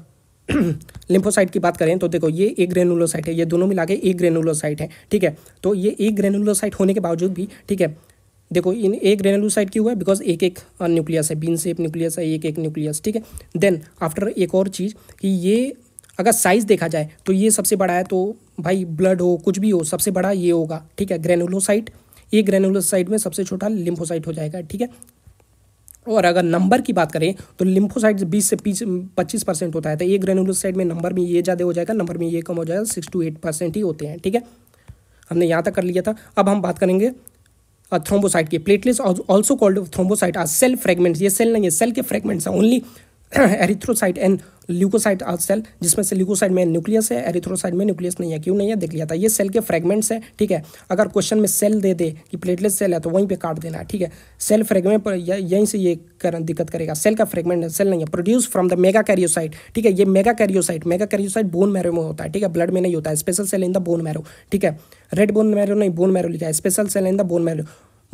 लिम्फोसाइट की बात करें तो देखो ये एक ग्रेनुलोसाइट है ये दोनों मिला के एक ग्रेनुलोसाइट है ठीक है तो ये एक ग्रेनुलोसाइट होने के बावजूद भी ठीक है देखो इन एक रेनेलूसाइड क्यों है बिकॉज एक एक न्यूक्लियस है बीन सेप न्यूक्लियस है एक एक न्यूक्लियस ठीक है देन आफ्टर एक और चीज़ कि ये अगर साइज़ देखा जाए तो ये सबसे बड़ा है तो भाई ब्लड हो कुछ भी हो सबसे बड़ा ये होगा ठीक है ग्रेनुलोसाइट ये ग्रेनुलोसाइट में सबसे छोटा लिम्फोसाइट हो जाएगा ठीक है और अगर नंबर की बात करें तो लिम्फोसाइट बीस से बीस पच्चीस परसेंट होता है तो एक ग्रेनुलोसाइट में नंबर में ये ज़्यादा हो जाएगा नंबर में ये कम हो जाएगा सिक्स टू एट परसेंट ही होते हैं ठीक है हमने यहाँ तक कर लिया था अब हम बात करेंगे थ्रोम्बोसाइट के प्लेटलेट्स और also called thrombocyte are cell fragments ये सेल नहीं है सेल के फ्रेगमेंट्स हैं only erythrocyte and leukocyte cell जिसमें से ल्यूकोसाइट में न्यूक्लियस है एरिथ्रोसाइट में न्यूक्लियस नहीं है क्यों नहीं है देख लिया था ये सेल के फ्रेगमेंट्स है ठीक है अगर क्वेश्चन में सेल दे दे कि प्लेटलेट सेल है तो वहीं पे काट देना है ठीक है सेल फ्रेगमेंट पर यहीं से ये कर, दिक्कत करेगा सेल का फ्रेगमेंट है सेल नहीं है produce from the megakaryocyte ठीक है ये megakaryocyte megakaryocyte bone marrow में होता है ठीक है ब्लड में नहीं होता है special cell in the bone marrow ठीक है रेड बोन मैरो नहीं बोन मैरो लिखा है special cell in the bone marrow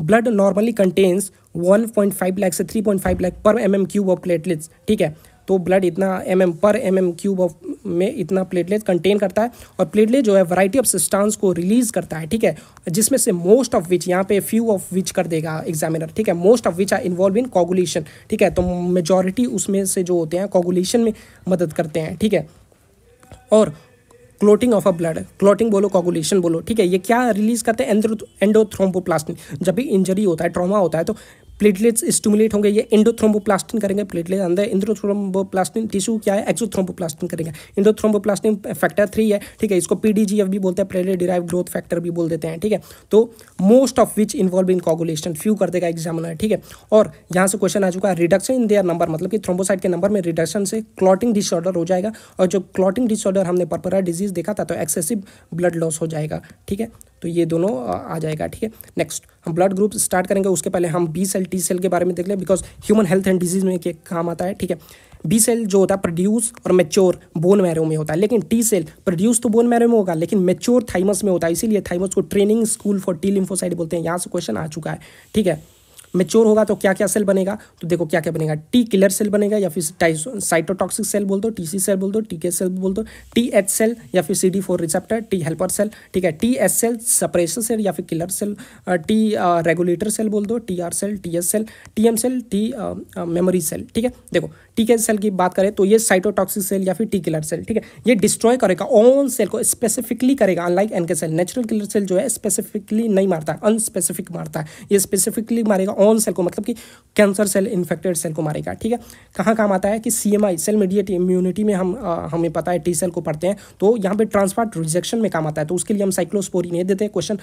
blood normally contains 1.5 lakh से 3.5 lakh per M M cube of platelets ठीक है तो ब्लड इतना M mm per M M cube of में इतना प्लेटलेट कंटेन करता है और प्लेटलेट जो है वैरायटी ऑफ सिस्टांस को रिलीज करता है ठीक है जिसमें से मोस्ट ऑफ विच यहाँ पे फ्यू ऑफ विच कर देगा एग्जामिनर ठीक है most of which are involve in coagulation ठीक है तो मेजोरिटी उसमें से जो होते हैं कॉगुलेशन में मदद करते हैं ठीक है और clotting of a blood clotting बोलो कॉगुलेशन बोलो ठीक है ये क्या रिलीज करते हैं एंडोथ्रोम्पोप्लास्टिन जब भी इंजरी होता है ट्रॉमा होता है तो प्लेटलेट्स स्टूमुलेट होंगे ये इंडोथ्रोम्बोप्लास्टिन करेंगे प्लेटलेट अंदर इंडोथ्रोम्बोप्लास्टिन टिश्यू क्या है एक्सोथ्रोम्बोप्लास्टिन करेंगे इंडोथ्रोम्बोप्लास्टिन फैक्टर थ्री है ठीक है इसको पीडीजीएफ भी बोलते हैं प्लेटलेट डिराइव ग्रोथ फैक्टर भी बोल देते हैं ठीक है तो most of which involve in coagulation few कर देगा एग्जामिनर ठीक है और यहाँ से क्वेश्चन आ चुका है रिडक्शन इन देयर नंबर मतलब कि थ्रोम्बोसाइट के नंबर में रिडक्शन से क्लॉटिंग डिसऑर्डर हो जाएगा और जो क्लॉटिंग डिसऑर्डर हमने पर्परा डिजीज देखा था तो एक्सेसिव ब्लड लॉस हो जाएगा ठीक है तो ये दोनों आ जाएगा ठीक है नेक्स्ट हम ब्लड ग्रुप स्टार्ट करेंगे उसके पहले हम बी सेल टी सेल के बारे में देख लें because human health and disease में एक काम आता है ठीक है बी सेल जो होता है प्रोड्यूस और मेच्योर बोन मैरो में होता है लेकिन टी सेल प्रोड्यूस तो बोन मैरो में होगा लेकिन मेच्योर थाइमस में होता है इसीलिए थाइमस को training school for T lymphocyte बोलते हैं यहाँ से क्वेश्चन आ चुका है ठीक है मेच्योर होगा तो क्या क्या सेल बनेगा तो देखो क्या क्या बनेगा टी किलर सेल बनेगा या फिर साइटोटॉक्सिक सेल बोल दो टी सी सेल बोल दो टी के सेल बोल दो टी एच सेल या फिर C D four receptor T helper cell ठीक है T S cell suppressor cell या फिर killer cell T regulator cell बोल दो T R cell T S cell T M cell T memory cell ठीक है देखो टीके सेल की बात करें तो ये साइटोटॉक्सिक सेल या फिर टी किलर सेल ठीक है ये डिस्ट्रॉय करेगा ऑन सेल को स्पेसिफिकली करेगा unlike NK cell natural killer cell जो है स्पेसिफिकली नहीं मारता अनस्पेसिफिक मारता है ये स्पेसिफिकली मारेगा ऑन सेल को मतलब कि कैंसर सेल इन्फेक्टेड सेल को मारेगा ठीक है कहाँ काम आता है कि सी सेल मीडिएट इम्यूनिटी में हम आ, हमें पता है टी सेल को पढ़ते हैं तो यहाँ पर ट्रांसफार्ट रिजेक्शन में काम आता है तो उसके लिए हम साइक्लोस्पोरी नहीं देते क्वेश्चन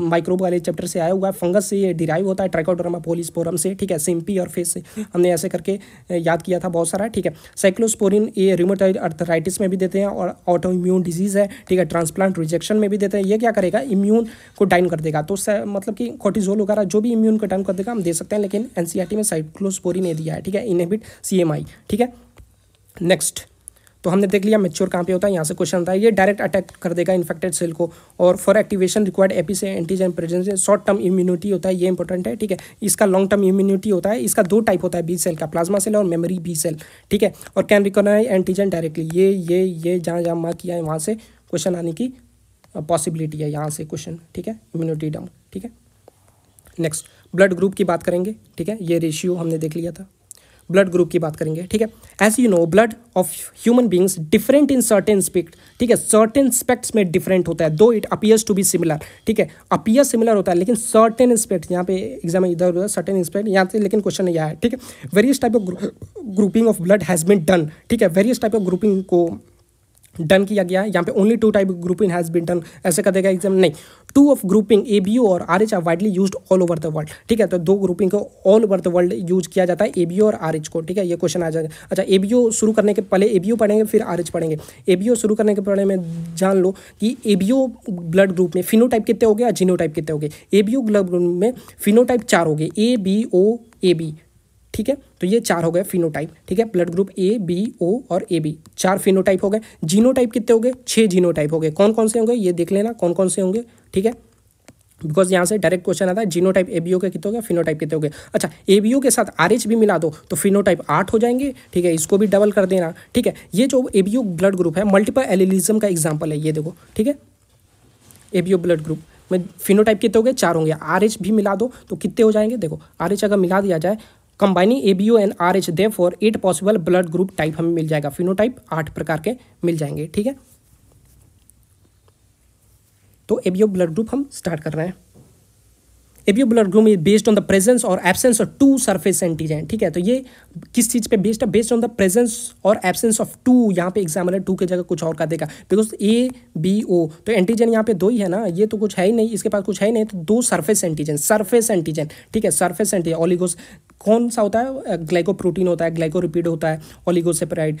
माइक्रोब वाले चैप्टर से आया हुआ है फंगस से ये डिराइव होता है ट्राइकोड्रामा पोलिस्पोरम से ठीक है सिम्पी और फेस से हमने ऐसे करके याद किया था बहुत सारा ठीक है साइक्लोस्पोरिन ये रिमोटाइड अर्थराइटिस में भी देते हैं और ऑटो इम्यून डिजीज़ है ठीक है ट्रांसप्लांट रिजेक्शन में भी देते हैं ये क्या करेगा इम्यून को डाइन कर देगा तो मतलब कि कोटिजोल वगैरह जो भी इम्यून को डाइन कर देगा हम दे सकते हैं लेकिन एनसीआरटी e में साइक्लोस्पोरिन ये दिया है ठीक है इनहेबिट सी ठीक है नेक्स्ट तो हमने देख लिया मेच्योर कहाँ पे होता है यहाँ से क्वेश्चन आता है ये डायरेक्ट अटैक कर देगा इन्फेक्टेड सेल को और फॉर एक्टिवेशन रिक्वायर्ड एपी से antigen presence short term immunity होता है ये इंपॉर्टेंट है ठीक है इसका लॉन्ग टर्म इम्यूनिटी होता है इसका दो टाइप होता है बी सेल का प्लाज्मा सेल और मेमरी बी सेल ठीक है और कैन रिकॉनाइज एंटीजन डायरेक्टली ये ये ये जहाँ जहाँ माँ किया है वहाँ से क्वेश्चन आने की पॉसिबिलिटी है यहाँ से क्वेश्चन ठीक है इम्यूनिटी डाउन ठीक है नेक्स्ट ब्लड ग्रुप की बात करेंगे ठीक है ये रेशियो हमने देख लिया था ब्लड ग्रुप की बात करेंगे ठीक है as you know blood of human beings different in certain aspect ठीक है सर्टेन स्पेक्ट्स में डिफरेंट होता है though it appears to be similar ठीक है अपियर सिमिलर होता है लेकिन सर्टेन इंस्पेक्ट यहाँ पे एग्जाम इधर उधर सर्टेन इंस्पेक्ट यहाँ से लेकिन क्वेश्चन नहीं आया ठीक है various type of grouping of blood has been done ठीक है वेरियस टाइप ऑफ ग्रुपिंग को डन किया गया है यहाँ पे only two type grouping has been done ऐसे कर देगा एग्जाम नहीं two of grouping A B O और R H are widely use all over the world ठीक है तो दो ग्रुपिंग को all over the world use किया जाता है ए बी ओ और आर एच को ठीक है ये क्वेश्चन आ जाएगा अच्छा ए बी ओ शुरू करने के पहले ए बी ओ पढ़ेंगे फिर आर एच पढ़ेंगे ए बी ओ शुरू करने के पहले में जान लो कि A B O blood group में फिनो टाइप कितने हो गए या जीनो टाइप कितने हो गए A B O blood group में फिनो टाइप चार हो गए A B O A B ठीक है तो ये चार हो गए फिनोटाइप ठीक है blood group A B O और ए बी चार फिनोटाइप हो गए जीनोटाइप कितने हो गए छः जीनोटाइप हो गए कौन कौन से होंगे ये देख लेना कौन कौन से होंगे ठीक है बिकॉज यहाँ से डायरेक्ट क्वेश्चन आता है जीनोटाइप एबीओ के कितने हो गए फिनोटाइप कितने हो गए अच्छा एबीओ के साथ आरएच भी मिला दो तो फिनोटाइप आठ हो जाएंगे ठीक है इसको भी डबल कर देना ठीक है ये जो एबीओ ब्लड ग्रुप है मल्टीपल एलिलिज्म का एग्जाम्पल है ये देखो ठीक है एबीओ ब्लड ग्रुप में फिनोटाइप कितने हो गए चार होंगे आर भी मिला दो तो कितने हो जाएंगे देखो आर अगर मिला दिया जाए combining A B O and R H they for eight possible blood group type हमें मिल जाएगा फिनोटाइप आठ प्रकार के मिल जाएंगे ठीक है तो A B O blood group हम स्टार्ट कर रहे हैं ABO blood group is based on the presence और absence of two surface antigen ठीक है तो ये किस चीज़ पे बेस्ड है बेस्ड ऑन द प्रेजेंस और एबसेंस ऑफ टू यहाँ पे है टू के जगह कुछ और का देगा बिकॉज ए बी ओ तो एंटीजन यहाँ पे दो ही है ना ये तो कुछ है ही नहीं इसके पास कुछ है ही नहीं तो दो सरफेस एंटीजन सरफेस एंटीजन ठीक है सरफेस एंटीजन ऑलिगोस कौन सा होता है ग्लाइकोप्रोटीन होता है ग्लाइको रिपीड होता है ओलिगोसेपराइड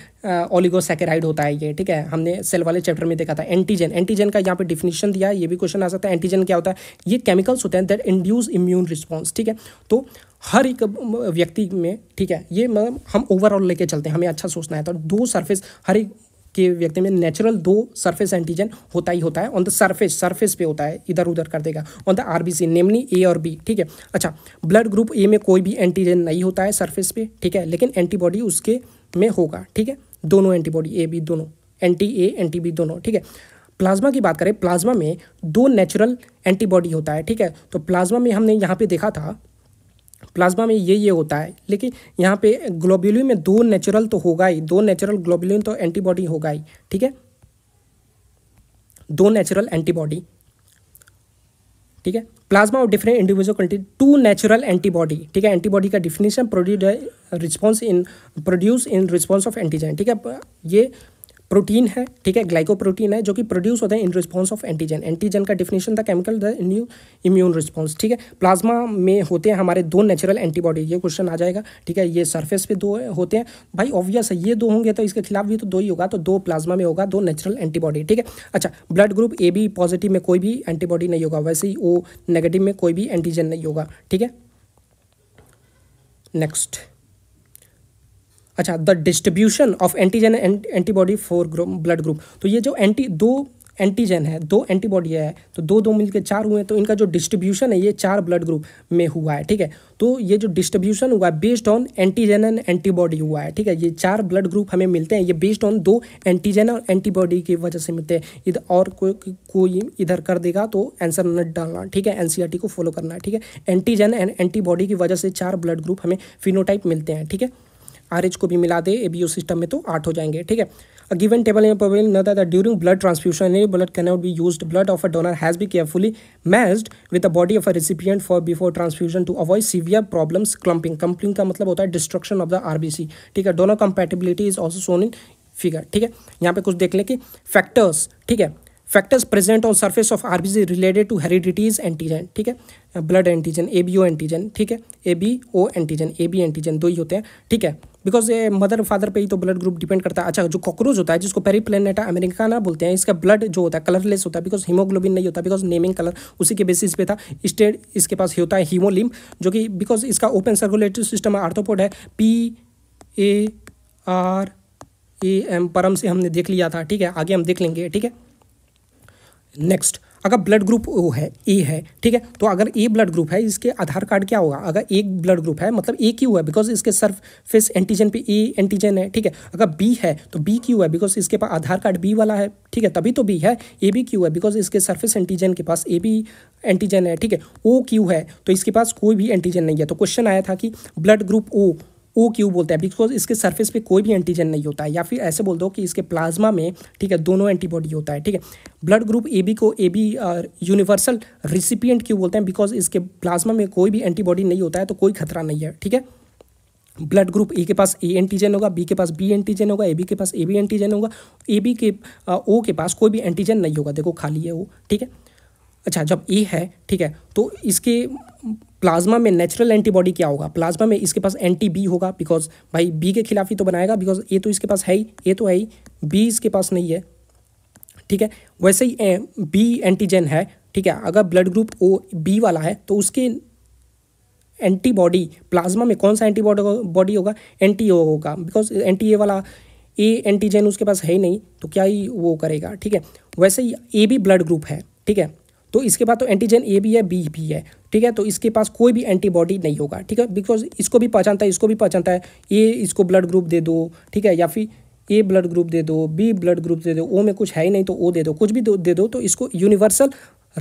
ओलिगोसेकेराइड होता है ये ठीक है हमने सेल वाले चैप्टर में देखा था एंटीजन एंटीजन का यहाँ पे डिफिनीशन दिया है ये भी क्वेश्चन आ सकता है एंटीजन क्या होता है ये केमिकल्स होते हैं दैट इंड्यूस इम्यून रिस्पॉन्स ठीक है तो हर एक व्यक्ति में ठीक है ये मतलब हम ओवरऑल लेके चलते हैं हमें अच्छा सोचना है तो दो सर्फेस हर एक के व्यक्ति में नेचुरल दो सरफेस एंटीजन होता ही होता है ऑन द सरफेस सरफेस पे होता है इधर उधर कर देगा on the RBC namely A और बी ठीक है अच्छा ब्लड ग्रुप ए में कोई भी एंटीजन नहीं होता है सरफेस पे ठीक है लेकिन एंटीबॉडी उसके में होगा ठीक है दोनों एंटीबॉडी ए बी दोनों एंटी ए एंटी बी दोनों ठीक है प्लाज्मा की बात करें प्लाज्मा में दो नेचुरल एंटीबॉडी होता है ठीक है तो प्लाज्मा में हमने यहाँ पे देखा था प्लाज्मा में ये ये होता है लेकिन यहाँ पे ग्लोबुलिन में दो नेचुरल तो होगा ही दो नेचुरल ग्लोबुलिन तो एंटीबॉडी होगा ही ठीक है दो नेचुरल एंटीबॉडी ठीक है प्लाज्मा और different individual contain two natural antibody ठीक है एंटीबॉडी का definition produce response in produce in response of antigen ठीक है ये प्रोटीन है ठीक है ग्लाइकोप्रोटीन है जो कि प्रोड्यूस होते हैं in response of antigen antigen का डिफिनेशन था chemical the new immune response ठीक है प्लाज्मा में होते हैं हमारे दो नेचुरल एंटीबॉडी ये क्वेश्चन आ जाएगा ठीक है ये सरफेस पे दो होते हैं भाई ऑब्वियस है ये दो होंगे तो इसके खिलाफ भी तो दो ही होगा तो दो प्लाज्मा में होगा दो नेचुरल एंटीबॉडी ठीक है अच्छा blood group A B positive में कोई भी एंटीबॉडी नहीं होगा वैसे ही ओ नेगेटिव में कोई भी एंटीजन नहीं होगा ठीक है नेक्स्ट अच्छा the distribution of antigen and antibody for group blood group तो ये जो एंटी दो एंटीजन है दो एंटीबॉडी है तो दो दो मिलकर चार हुए हैं तो इनका जो डिस्ट्रीब्यूशन है ये चार ब्लड ग्रुप में हुआ है ठीक है तो ये जो डिस्ट्रीब्यूशन हुआ है based on antigen and antibody हुआ है ठीक है ये चार ब्लड ग्रुप हमें मिलते हैं ये बेस्ड ऑन दो एंटीजन और एंटीबॉडी की वजह से मिलते हैं इधर और कोई कोई इधर कर देगा तो आंसर न डालना ठीक है एनसीआरटी e को फॉलो करना है ठीक है एंटीजन एंड एंटीबॉडी की वजह से चार ब्लड ग्रुप हमें फिनोटाइप मिलते हैं ठीक है आर को भी मिला दे ए बी ओ सिस्टम में तो आठ हो जाएंगे ठीक है गिवन टेबल में प्रॉब्लम न था during blood transfusion A blood can not be use blood of a donor has be carefully match with a body of a recipient for before transfusion to avoid severe problems clumping clumping का मतलब होता है destruction of the R B C ठीक है donor compatibility is also shown in figure ठीक है यहाँ पे कुछ देख लें कि फैक्टर्स ठीक है factors present on surface of R B C related to hereditary antigen ठीक है blood antigen A B O antigen ठीक है A B O antigen A B antigen दो ही होते हैं ठीक है बिकॉज ये मदर फादर पे ही तो ब्लड ग्रुप डिपेंड करता है अच्छा जो कॉकरोच होता है जिसको पेरी अमेरिका ना बोलते हैं इसका ब्लड जो होता है कलरलेस होता है बिकॉज हीमोग्लोबिन नहीं होता बिकॉज नेमिंग कलर उसी के बेसिस पे था स्टेट इसके पास होता है हीमोलिम जो कि बिकॉज इसका ओपन सर्कुलेटरी सिस्टम आर्थोपोड है P A R A M परम से हमने देख लिया था ठीक है आगे हम देख लेंगे ठीक है नेक्स्ट अगर ब्लड ग्रुप ओ है ए है ठीक है तो अगर ए ब्लड ग्रुप है इसके आधार कार्ड क्या होगा अगर एक ब्लड ग्रुप है मतलब ए क्यू है बिकॉज इसके सरफेस एंटीजन पे ए एंटीजन है ठीक है अगर बी है तो बी क्यू है बिकॉज इसके पास आधार कार्ड बी वाला है ठीक है तभी तो बी है ए बी क्यू है बिकॉज इसके सर्फेस एंटीजन के पास ए बी एंटीजन है ठीक है ओ क्यू है तो इसके पास कोई भी एंटीजन नहीं है तो क्वेश्चन आया था कि ब्लड ग्रुप ओ ओ क्यू बोलते हैं बिकॉज इसके सर्फेस पे कोई भी एंटीजन नहीं होता है या फिर ऐसे बोल दो कि इसके प्लाज्मा में ठीक है दोनों एंटीबॉडी होता है ठीक है ब्लड ग्रुप ए बी को ए बी यूनिवर्सल रिसिपियंट क्यों बोलते हैं बिकॉज इसके प्लाज्मा में कोई भी एंटीबॉडी नहीं होता है तो कोई खतरा नहीं है ठीक है ब्लड ग्रुप ए के पास ए एंटीजन होगा बी के पास बी एंटीजन होगा ए बी के पास ए बी एंटीजन होगा ए बी के ओ uh, के पास कोई भी एंटीजन नहीं होगा देखो खाली है वो ठीक है अच्छा जब ए है ठीक है तो इसके प्लाज्मा में नेचुरल एंटीबॉडी क्या होगा प्लाज्मा में इसके पास एंटी बी होगा बिकॉज भाई बी के खिलाफ ही तो बनाएगा बिकॉज ए तो इसके पास है ही ए तो है ही बी इसके पास नहीं है ठीक है वैसे ही बी एंटीजन है ठीक है अगर ब्लड ग्रुप ओ बी वाला है तो उसके एंटीबॉडी प्लाज्मा में कौन सा एंटीबॉडी बॉडी होगा एंटी ओ होगा बिकॉज एंटी ए वाला ए एंटीजन उसके पास है ही नहीं तो क्या ही वो करेगा ठीक है वैसे ही ए भी ब्लड ग्रुप है ठीक है तो इसके बाद तो एंटीजन ए भी है बी भी है ठीक है तो इसके पास कोई भी एंटीबॉडी नहीं होगा ठीक है बिकॉज इसको भी पहचानता है इसको भी पहचानता है ए इसको ब्लड ग्रुप दे दो ठीक है या फिर ए ब्लड ग्रुप दे दो बी ब्लड ग्रुप दे दो ओ में कुछ है ही नहीं तो ओ दे दो कुछ भी दे दो तो इसको यूनिवर्सल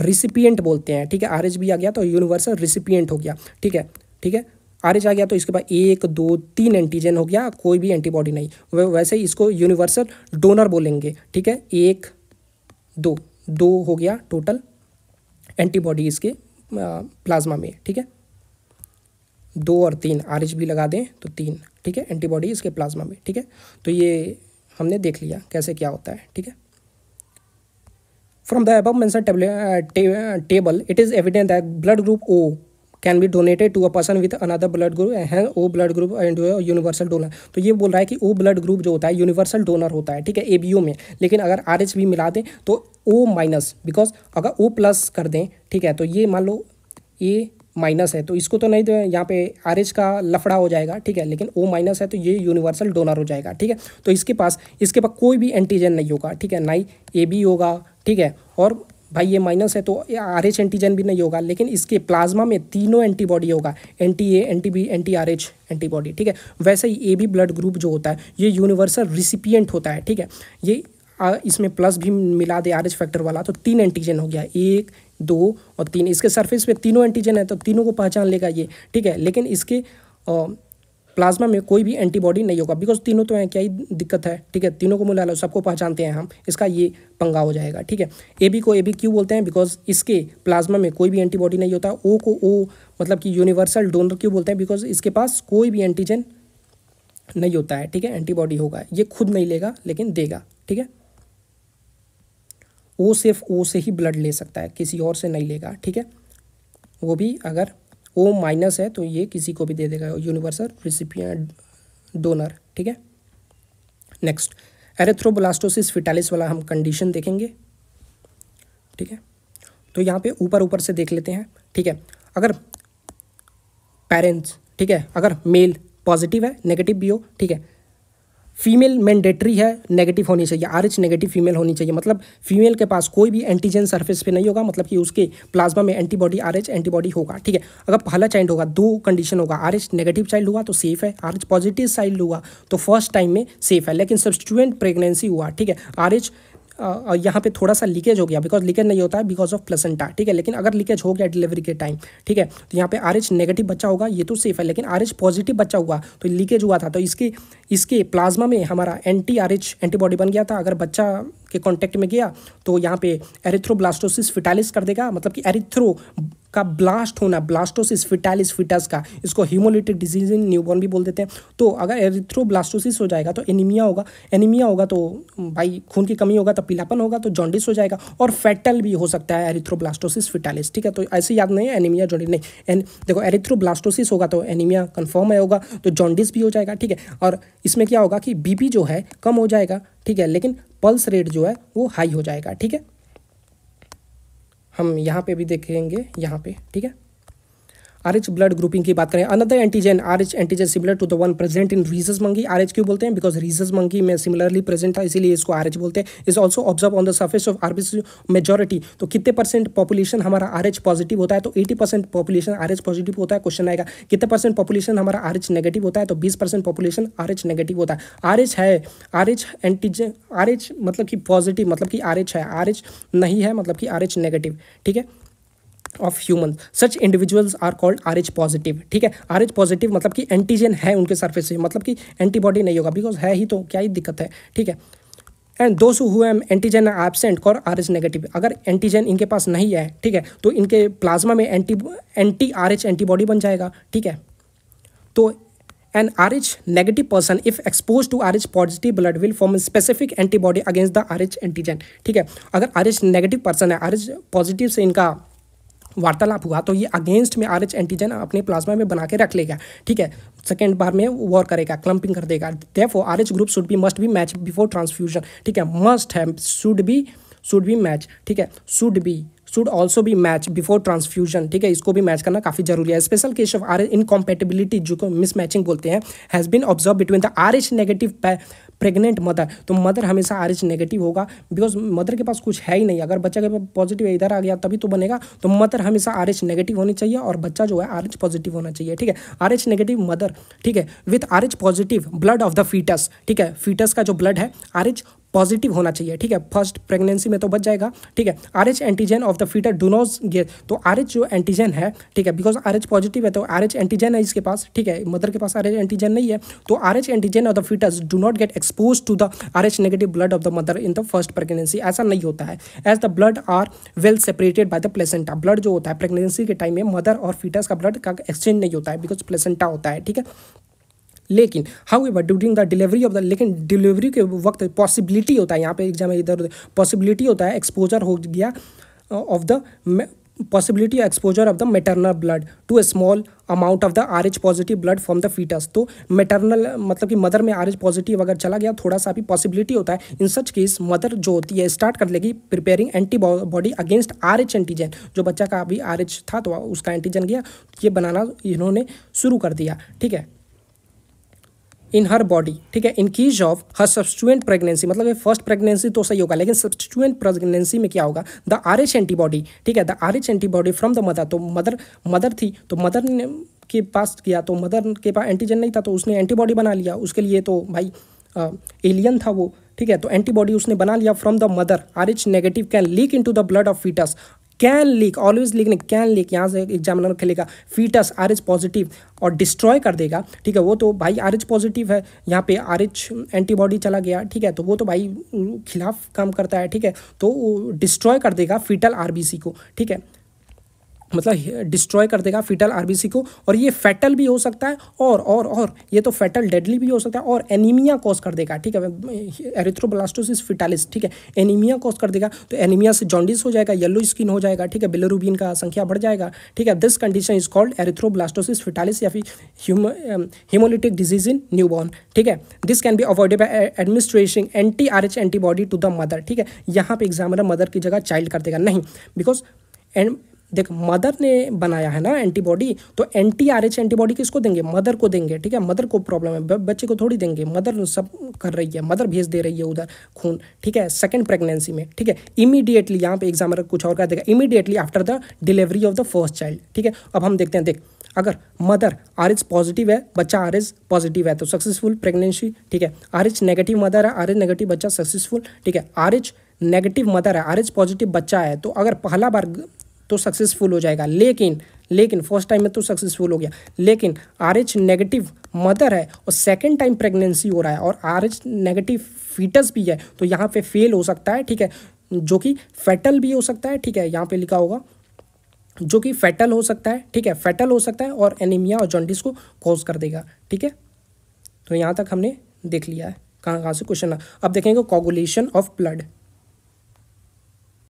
रिसिपियंट बोलते हैं ठीक है आर भी आ गया तो यूनिवर्सल रिसिपियंट हो गया ठीक है ठीक है आर आ गया तो इसके बाद एक दो तीन एंटीजन हो गया कोई भी एंटीबॉडी नहीं वैसे इसको यूनिवर्सल डोनर बोलेंगे ठीक है एक दो दो हो गया टोटल एंटीबॉडीज़ के प्लाज्मा में ठीक है दो और तीन आर भी लगा दें तो तीन ठीक है एंटीबॉडी इसके प्लाज्मा में ठीक है तो ये हमने देख लिया कैसे क्या होता है ठीक है from the above mention table it is evident that blood group O can be donated to a person with another blood group है O blood group and universal donor तो ये बोल रहा है कि ओ ब्लड ग्रुप जो होता है यूनिवर्सल डोनर होता है ठीक है ए में लेकिन अगर आर भी मिला दें तो ओ माइनस बिकॉज अगर ओ प्लस कर दें ठीक है तो ये मान लो ए माइनस है तो इसको तो नहीं तो यहाँ पे आर एच का लफड़ा हो जाएगा ठीक है लेकिन ओ माइनस है तो ये यूनिवर्सल डोनर हो जाएगा ठीक है तो इसके पास इसके पास कोई भी एंटीजन नहीं होगा ठीक है ना ही ए बी होगा ठीक है और भाई ये माइनस है तो आर एच एंटीजन भी नहीं होगा लेकिन इसके प्लाज्मा में तीनों एंटीबॉडी होगा anti A anti B anti R H antibody ठीक है वैसे ही ए बी ब्लड ग्रुप जो होता है ये यूनिवर्सल रिसिपियंट होता है ठीक है ये इसमें प्लस भी मिला दे आर एच फैक्टर वाला तो तीन एंटीजन हो गया एक दो और तीन इसके सरफेस पे तीनों एंटीजन है तो तीनों को पहचान लेगा ये ठीक है लेकिन इसके आ, प्लाज्मा में कोई भी एंटीबॉडी नहीं होगा बिकॉज तीनों तो हैं क्या ही दिक्कत है ठीक है तीनों को मिला लो सबको पहचानते हैं हम इसका ये पंगा हो जाएगा ठीक है ए बी को ए बी क्यों बोलते हैं बिकॉज इसके प्लाज्मा में कोई भी एंटीबॉडी नहीं होता ओ को ओ मतलब कि यूनिवर्सल डोनर क्यों बोलते हैं बिकॉज इसके पास कोई भी एंटीजन नहीं होता है ठीक है एंटीबॉडी होगा ये खुद नहीं लेगा लेकिन देगा ठीक है ओ सिर्फ ओ से ही ब्लड ले सकता है किसी और से नहीं लेगा ठीक है वो भी अगर ओ माइनस है तो ये किसी को भी दे देगा यूनिवर्सल रिसिपियन डोनर ठीक है नेक्स्ट एरेथ्रोब्लास्टोसिस फिटालिस वाला हम कंडीशन देखेंगे ठीक है तो यहाँ पे ऊपर ऊपर से देख लेते हैं ठीक है अगर पेरेंट्स ठीक है अगर मेल पॉजिटिव है नेगेटिव भी हो ठीक है फीमेल मैंडेटरी है नेगेटिव होनी चाहिए आर एच नेगेटिव फीमेल होनी चाहिए मतलब फीमेल के पास कोई भी एंटीजन सरफेस पे नहीं होगा मतलब कि उसके प्लाज्मा में एंटीबॉडी आर एच एंटीबॉडी होगा ठीक है अगर पहला चाइल्ड होगा दो कंडीशन होगा आर एच नेगेटिव चाइल्ड हुआ तो सेफ है आर एच पॉजिटिव चाइल्ड हुआ तो फर्स्ट टाइम में सेफ है लेकिन सब्सटूडेंट प्रेगनेंसी हुआ ठीक है आर एच यहाँ पे थोड़ा सा लीकेज हो गया बिकॉज लीकेज नहीं होता है बिकॉज ऑफ प्लेसेंटा ठीक है लेकिन अगर लीकेज हो गया डिलीवरी के टाइम ठीक है तो यहाँ पे आर एच नेगेटिव बच्चा होगा ये तो सेफ है लेकिन आर एच पॉजिटिव बच्चा हुआ तो लीकेज हुआ था तो इसके इसके प्लाज्मा में हमारा एंटी आर एच एंटीबॉडी बन गया था अगर बच्चा के कॉन्टैक्ट में गया तो यहाँ पे एरिथ्रोब्लास्टोसिस फिटालिस कर देगा मतलब कि एरिथ्रो का ब्लास्ट होना ब्लास्टोसिस फिटालिस फिटस का इसको हीमोलिटिक डिजीज इन न्यूबॉर्न भी बोल देते हैं तो अगर एरिथ्रोब्लास्टोसिस हो जाएगा तो एनीमिया होगा एनीमिया होगा तो भाई खून की कमी होगा तो पीलापन होगा तो जॉन्डिस हो जाएगा और फैटल भी हो सकता है एरिथ्रोब्लास्टोसिस फिटालिस ठीक है तो ऐसे याद नहीं है एनीमिया जॉन्डिस नहीं एन देखो एरिथ्रोब्लास्टोसिस होगा तो एनीमिया कन्फर्म है होगा तो जॉन्डिस भी हो जाएगा ठीक है और इसमें क्या होगा कि बीपी जो है कम हो जाएगा ठीक है लेकिन पल्स रेट जो है वो हाई हो जाएगा ठीक है हम यहाँ पे भी देखेंगे यहाँ पे ठीक है एच ब्लड ग्रुपिंग की बात करें another antigen H antigen similar to the one present in rhesus monkey H क्यों बोलते हैं बिकॉज रीजस मंगी में सिमिलरली प्रेजेंट था इसीलिए इसको एच बोलते हैं is also observe on the surface of RBCs majority तो कितने परसेंट पॉपुलेशन हमारा आर एच पॉजिटिव होता है तो eighty percent population R H positive होता है क्वेश्चन आएगा कितने परसेंट पॉपुलेशन हमारा आर एच नेगेटिव होता है तो बीस percent population R H negative होता है आर एच है R H antigen R H मतलब कि पॉजिटिव मतलब कि एच है आर एच नहीं है मतलब कि एच नेगेटिव ठीक है of human such individuals are called R H positive ठीक है आर एच पॉजिटिव मतलब कि एंटीजन है उनके सर्फेस से मतलब कि एंटीबॉडी नहीं होगा बिकॉज है ही तो क्या ही दिक्कत है ठीक है एंड दो सो हुए एम एंटीजन एबसेंट और आर एच नेगेटिव अगर एंटीजन इनके पास नहीं है ठीक है तो इनके प्लाज्मा में anti anti R H antibody बन जाएगा ठीक है तो an R H negative person if expose to R H positive blood will form specific antibody against the R H antigen ठीक है अगर आर एच नेगेटिव पर्सन है आर एच पॉजिटिव से इनका वार्तालाप हुआ तो ये अगेंस्ट में आर एंटीजन अपने प्लाज्मा में बना के रख लेगा ठीक है सेकेंड बार में वॉर करेगा क्लम्पिंग कर देगा देफ R H group should be must be match before transfusion ठीक है मस्ट है should be should be match ठीक है शुड बी शुड ऑल्सो भी मैच बिफोर ट्रांसफ्यूजन ठीक है इसको भी मैच करना काफी जरूरी है special case of R H incompatibility जो को मिसमैचिंग बोलते हैं has been observe between the R H negative pregnant mother तो मदर हमेशा आर नेगेटिव होगा बिकॉज मदर के पास कुछ है ही नहीं अगर बच्चा के पास पॉजिटिव इधर आ गया तभी तो बनेगा तो मदर हमेशा आर नेगेटिव होनी चाहिए और बच्चा जो है आर पॉजिटिव होना चाहिए ठीक है आर नेगेटिव मदर ठीक है with R positive blood of the fetus ठीक है फीटस का जो ब्लड है आर पॉजिटिव होना चाहिए ठीक है फर्स्ट प्रेगनेंसी में तो बच जाएगा ठीक है R H antigen of the fetus do not get तो आर एच जो एंटीजन है ठीक है बिकॉज आर एच पॉजिटिव है तो आर एच एंटीजन है इसके पास ठीक है मदर के पास आर एच एंटीजन नहीं है तो R H antigen of the fetus do not get expose to the R H negative blood of the mother in the first pregnancy ऐसा नहीं होता है as the blood are well separated by the placenta blood जो होता है प्रेगनेंसी के टाइम में मदर और फीटस का ब्लड का एक्सचेंज नहीं होता है बिकॉज प्लेसेंटा होता है ठीक है लेकिन however during the delivery of the लेकिन डिलीवरी के वक्त पॉसिबिलिटी होता है यहाँ पे एग्जाम इधर उधर पॉसिबिलिटी होता है एक्सपोजर हो गया of the possibility exposure of the maternal blood to a small amount of the R H positive blood from the fetus तो मेटरनल मतलब कि मदर में आर एच पॉजिटिव अगर चला गया थोड़ा सा भी पॉसिबिलिटी होता है इन सच केस मदर जो होती है स्टार्ट कर लेगी preparing antibody against R H antigen जो बच्चा का अभी आर एच था तो उसका एंटीजन गया ये बनाना इन्होंने शुरू कर दिया ठीक है इन हर बॉडी ठीक है in of her subsequent pregnancy मतलब फर्स्ट प्रेगनेंसी तो सही होगा लेकिन सब्सटूएंट प्रेगनेंसी में क्या होगा द आर एच एंटीबॉडी ठीक है the R H antibody from the mother तो मदर मदर थी तो मदर ने के पास किया तो मदर के पास एंटीजन नहीं था तो उसने एंटीबॉडी बना लिया उसके लिए तो भाई आ, एलियन था वो ठीक है तो एंटीबॉडी उसने बना लिया from the mother R H negative can leak into the blood of fetus can leak always leak नहीं कैन लीक यहाँ से एग्जामिनर खेलेगा फीटस आर एच पॉजिटिव और डिस्ट्रॉय कर देगा ठीक है वो तो भाई आर एच पॉजिटिव है यहाँ पे आर एच एंटीबॉडी चला गया ठीक है तो वो तो भाई खिलाफ काम करता है ठीक है तो डिस्ट्रॉय कर देगा फीटल आर बी सी को ठीक है मतलब डिस्ट्रॉय कर देगा फीटल आरबीसी को और ये फैटल भी हो सकता है और और और ये तो फैटल डेडली भी हो सकता है और एनीमिया कॉज कर देगा ठीक है एरिथ्रोब्लास्टोसिस फिटालिस ठीक है एनीमिया कॉज कर देगा तो एनीमिया से जॉन्डिस हो जाएगा येलो स्किन हो जाएगा ठीक है बिलरूबिन का संख्या बढ़ जाएगा ठीक है this condition is called erythroblastosis fetalis या फिर हिमोलिटिक डिजीज इन न्यूबॉर्न ठीक है this can be avoided by administration anti R H antibody to the mother ठीक है यहाँ पे एग्जामिनर मदर की जगह चाइल्ड कर देगा नहीं बिकॉज एंड देख मदर ने बनाया है ना एंटीबॉडी तो एंटी आर एच एंटीबॉडी किसको देंगे मदर को देंगे ठीक है मदर को प्रॉब्लम है बच्चे को थोड़ी देंगे मदर सब कर रही है मदर भेज दे रही है उधर खून ठीक है सेकेंड प्रेगनेंसी में ठीक है इमीडिएटली यहाँ पे एग्जामिनर कुछ और कर देगा immediately after the delivery of the first child ठीक है अब हम देखते हैं देख अगर मदर आर एच पॉजिटिव है बच्चा आर एच पॉजिटिव है तो सक्सेसफुल प्रेगनेंसी ठीक है आर एच नेगेटिव मदर है आर एच नेगेटिव बच्चा सक्सेसफुल ठीक है आर एच नेगेटिव मदर है आर एच पॉजिटिव बच्चा है तो अगर पहला बार तो सक्सेसफुल हो जाएगा लेकिन लेकिन फर्स्ट टाइम में तो सक्सेसफुल हो गया लेकिन आर एच नेगेटिव मदर है और सेकेंड टाइम प्रेगनेंसी हो रहा है और आर एच नेगेटिव फीटस भी है तो यहाँ पे फेल हो सकता है ठीक है जो कि फेटल भी हो सकता है ठीक है यहाँ पे लिखा होगा जो कि फेटल हो सकता है ठीक है फेटल हो सकता है और एनीमिया और जॉन्डिस को कॉज कर देगा ठीक है तो यहाँ तक हमने देख लिया है कहाँ कहाँ से क्वेश्चन अब देखेंगे कॉगुलेशन ऑफ ब्लड